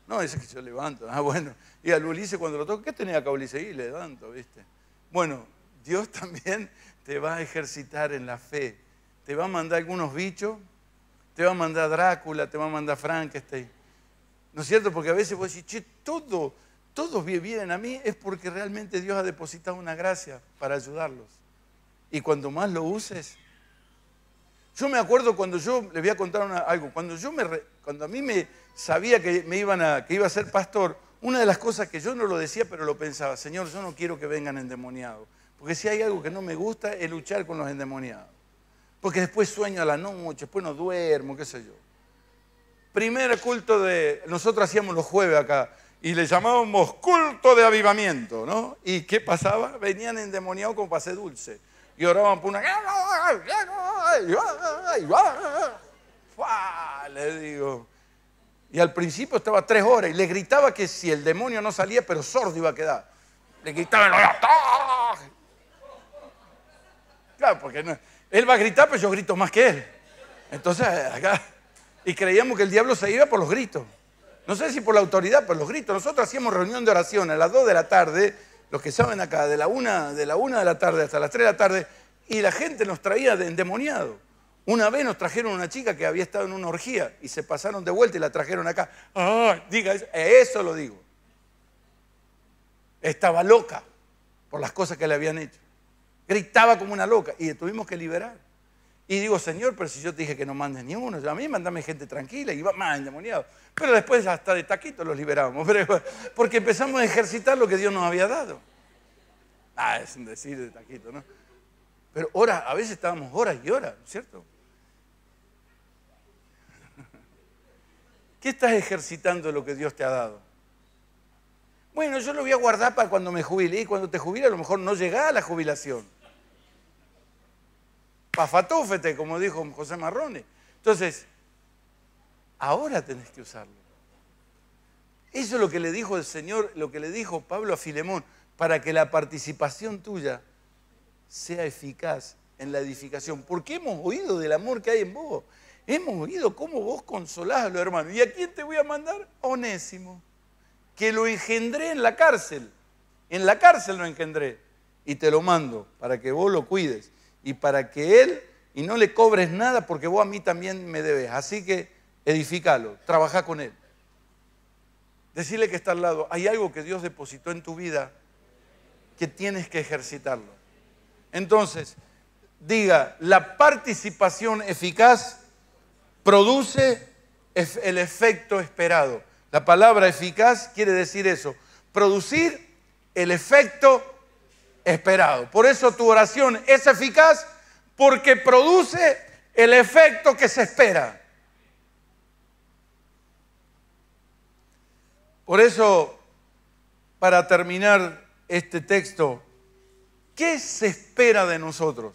No, es que yo levanto. Ah, bueno. Y al Ulises cuando lo toco, ¿qué tenía acá Ulises? Y levanto, ¿viste? Bueno, Dios también te va a ejercitar en la fe. Te va a mandar algunos bichos, te va a mandar Drácula, te va a mandar Frankenstein. ¿No es cierto? Porque a veces vos decís, che, todo, todos vienen a mí es porque realmente Dios ha depositado una gracia para ayudarlos. Y cuando más lo uses, yo me acuerdo cuando yo, les voy a contar algo, cuando, yo me, cuando a mí me sabía que, me iban a, que iba a ser pastor, una de las cosas que yo no lo decía, pero lo pensaba, Señor, yo no quiero que vengan endemoniados. Porque si hay algo que no me gusta es luchar con los endemoniados. Porque después sueño a la noche, después no duermo, qué sé yo. Primer culto de. Nosotros hacíamos los jueves acá y le llamábamos culto de avivamiento, ¿no? ¿Y qué pasaba? Venían endemoniados con pase dulce y oraban por una... Le digo. Y al principio estaba tres horas y le gritaba que si el demonio no salía, pero sordo iba a quedar. Le gritaba... Claro, porque él va a gritar, pero yo grito más que él. Entonces, acá... Y creíamos que el diablo se iba por los gritos. No sé si por la autoridad, por los gritos. Nosotros hacíamos reunión de oración a las dos de la tarde los que saben acá, de la una de la, una de la tarde hasta las tres de la tarde, y la gente nos traía de endemoniado. Una vez nos trajeron una chica que había estado en una orgía y se pasaron de vuelta y la trajeron acá. Ah, diga eso, eh, eso lo digo. Estaba loca por las cosas que le habían hecho. Gritaba como una loca y tuvimos que liberar. Y digo, Señor, pero si yo te dije que no mandes ni uno, a mí mandame gente tranquila y va más endemoniado. Pero después hasta de taquito los liberamos, porque empezamos a ejercitar lo que Dios nos había dado. Ah, es un decir de taquito, ¿no? Pero a veces estábamos horas y horas, ¿cierto? ¿Qué estás ejercitando lo que Dios te ha dado? Bueno, yo lo voy a guardar para cuando me jubile. Y cuando te jubile, a lo mejor no llega a la jubilación pafatúfete, como dijo José Marrone. Entonces, ahora tenés que usarlo. Eso es lo que le dijo el Señor, lo que le dijo Pablo a Filemón, para que la participación tuya sea eficaz en la edificación. Porque hemos oído del amor que hay en vos. Hemos oído cómo vos consolás a los hermanos. ¿Y a quién te voy a mandar? Onésimo. Que lo engendré en la cárcel. En la cárcel lo engendré. Y te lo mando para que vos lo cuides y para que Él, y no le cobres nada porque vos a mí también me debes. Así que edificalo, trabaja con Él. Decirle que está al lado, hay algo que Dios depositó en tu vida que tienes que ejercitarlo. Entonces, diga, la participación eficaz produce el efecto esperado. La palabra eficaz quiere decir eso, producir el efecto esperado. Por eso tu oración es eficaz porque produce el efecto que se espera. Por eso, para terminar este texto, ¿qué se espera de nosotros?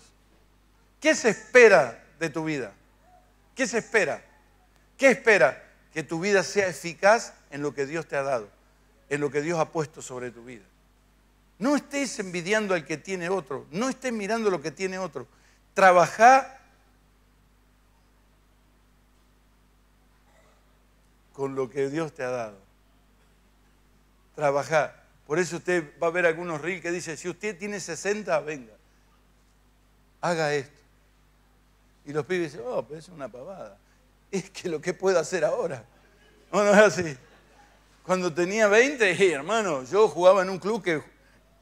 ¿Qué se espera de tu vida? ¿Qué se espera? ¿Qué espera? Que tu vida sea eficaz en lo que Dios te ha dado, en lo que Dios ha puesto sobre tu vida. No estés envidiando al que tiene otro, no estés mirando lo que tiene otro. Trabaja con lo que Dios te ha dado. Trabaja. Por eso usted va a ver algunos reels que dicen, si usted tiene 60, venga, haga esto. Y los pibes dicen, oh, pero es una pavada. Es que lo que puedo hacer ahora. No, es así. Cuando tenía 20, hermano, yo jugaba en un club que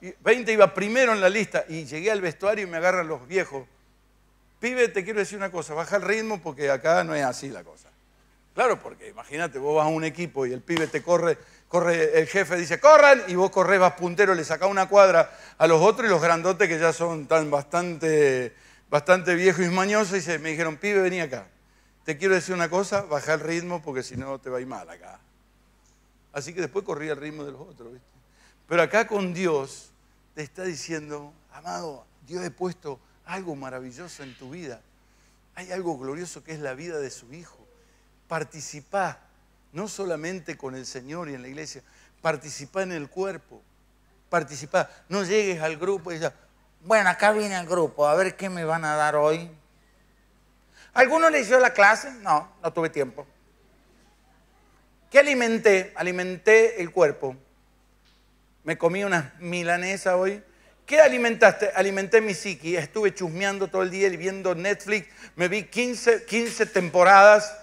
20 iba primero en la lista y llegué al vestuario y me agarran los viejos. Pibe, te quiero decir una cosa, baja el ritmo porque acá no es así la cosa. Claro, porque imagínate, vos vas a un equipo y el pibe te corre, corre, el jefe dice, corran, y vos corres, vas puntero, le sacás una cuadra a los otros y los grandotes que ya son tan bastante, bastante viejos y mañosos, y se, me dijeron, pibe, vení acá. Te quiero decir una cosa, baja el ritmo porque si no te va a ir mal acá. Así que después corrí el ritmo de los otros, ¿viste? Pero acá con Dios, está diciendo, amado, Dios ha puesto algo maravilloso en tu vida. Hay algo glorioso que es la vida de su Hijo. participa no solamente con el Señor y en la iglesia, participa en el cuerpo. participa No llegues al grupo y digas, bueno, acá viene el grupo, a ver qué me van a dar hoy. ¿Alguno le hizo la clase? No, no tuve tiempo. ¿Qué alimenté? Alimenté el cuerpo. Me comí una milanesa hoy. ¿Qué alimentaste? Alimenté mi psiqui. Estuve chusmeando todo el día y viendo Netflix. Me vi 15, temporadas.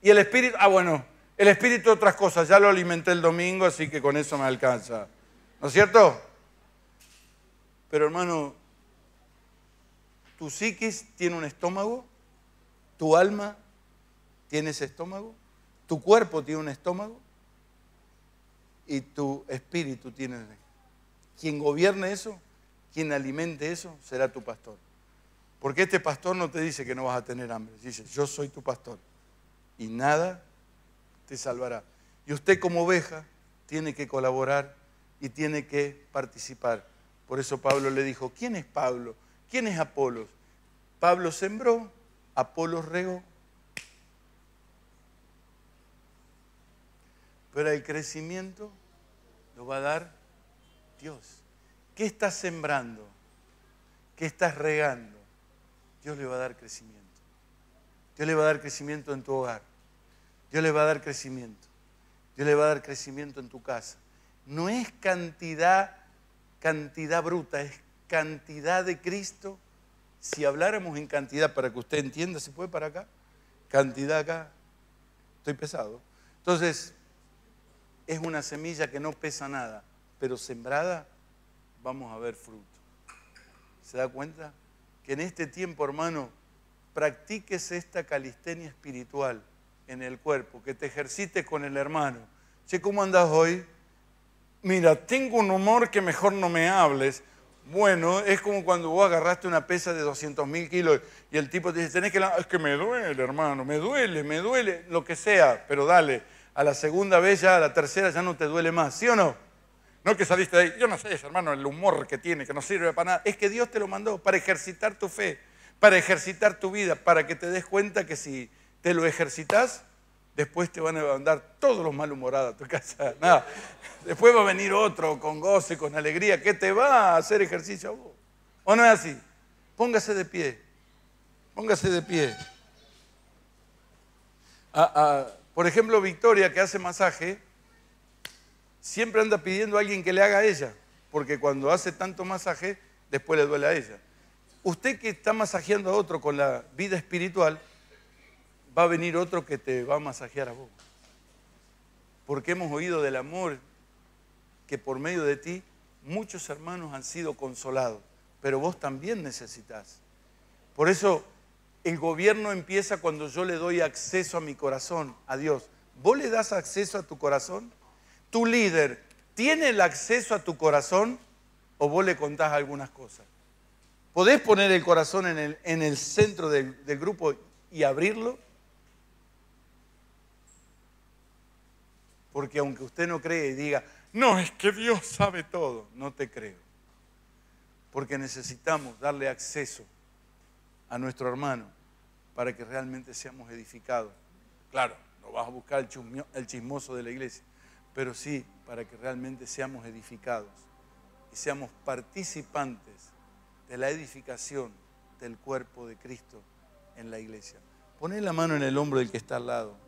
Y el espíritu, ah bueno, el espíritu otras cosas. Ya lo alimenté el domingo, así que con eso me alcanza. ¿No es cierto? Pero hermano, tu psiquis tiene un estómago, tu alma tiene ese estómago, tu cuerpo tiene un estómago, y tu espíritu tiene Quien gobierne eso, quien alimente eso, será tu pastor. Porque este pastor no te dice que no vas a tener hambre, dice, yo soy tu pastor y nada te salvará. Y usted como oveja tiene que colaborar y tiene que participar. Por eso Pablo le dijo, ¿quién es Pablo? ¿Quién es Apolos? Pablo sembró, Apolos regó, Pero el crecimiento lo va a dar Dios. ¿Qué estás sembrando? ¿Qué estás regando? Dios le va a dar crecimiento. Dios le va a dar crecimiento en tu hogar. Dios le va a dar crecimiento. Dios le va a dar crecimiento en tu casa. No es cantidad, cantidad bruta, es cantidad de Cristo. Si habláramos en cantidad, para que usted entienda, ¿se puede para acá? Cantidad acá. Estoy pesado. Entonces, es una semilla que no pesa nada, pero sembrada vamos a ver fruto. ¿Se da cuenta? Que en este tiempo, hermano, practiques esta calistenia espiritual en el cuerpo, que te ejercites con el hermano. ¿Sé ¿cómo andas hoy? Mira, tengo un humor que mejor no me hables. Bueno, es como cuando vos agarraste una pesa de 200 mil kilos y el tipo te dice, tenés que... La... Es que me duele, hermano, me duele, me duele, lo que sea, pero dale a la segunda vez ya, a la tercera ya no te duele más, ¿sí o no? No que saliste ahí, yo no sé, hermano, el humor que tiene, que no sirve para nada. Es que Dios te lo mandó para ejercitar tu fe, para ejercitar tu vida, para que te des cuenta que si te lo ejercitas, después te van a mandar todos los malhumorados a tu casa. Nada. Después va a venir otro con goce, con alegría, que te va a hacer ejercicio a vos. ¿O no es así? Póngase de pie. Póngase de pie. A... Ah, ah. Por ejemplo, Victoria, que hace masaje, siempre anda pidiendo a alguien que le haga a ella, porque cuando hace tanto masaje, después le duele a ella. Usted que está masajeando a otro con la vida espiritual, va a venir otro que te va a masajear a vos. Porque hemos oído del amor que por medio de ti muchos hermanos han sido consolados, pero vos también necesitas. Por eso el gobierno empieza cuando yo le doy acceso a mi corazón, a Dios. ¿Vos le das acceso a tu corazón? ¿Tu líder tiene el acceso a tu corazón o vos le contás algunas cosas? ¿Podés poner el corazón en el, en el centro del, del grupo y abrirlo? Porque aunque usted no cree y diga, no, es que Dios sabe todo, no te creo. Porque necesitamos darle acceso a nuestro hermano para que realmente seamos edificados. Claro, no vas a buscar el, chismoso de la iglesia, pero sí para que realmente seamos edificados y seamos participantes de la edificación del cuerpo de Cristo en la iglesia. Poné la mano en el hombro del que está al lado.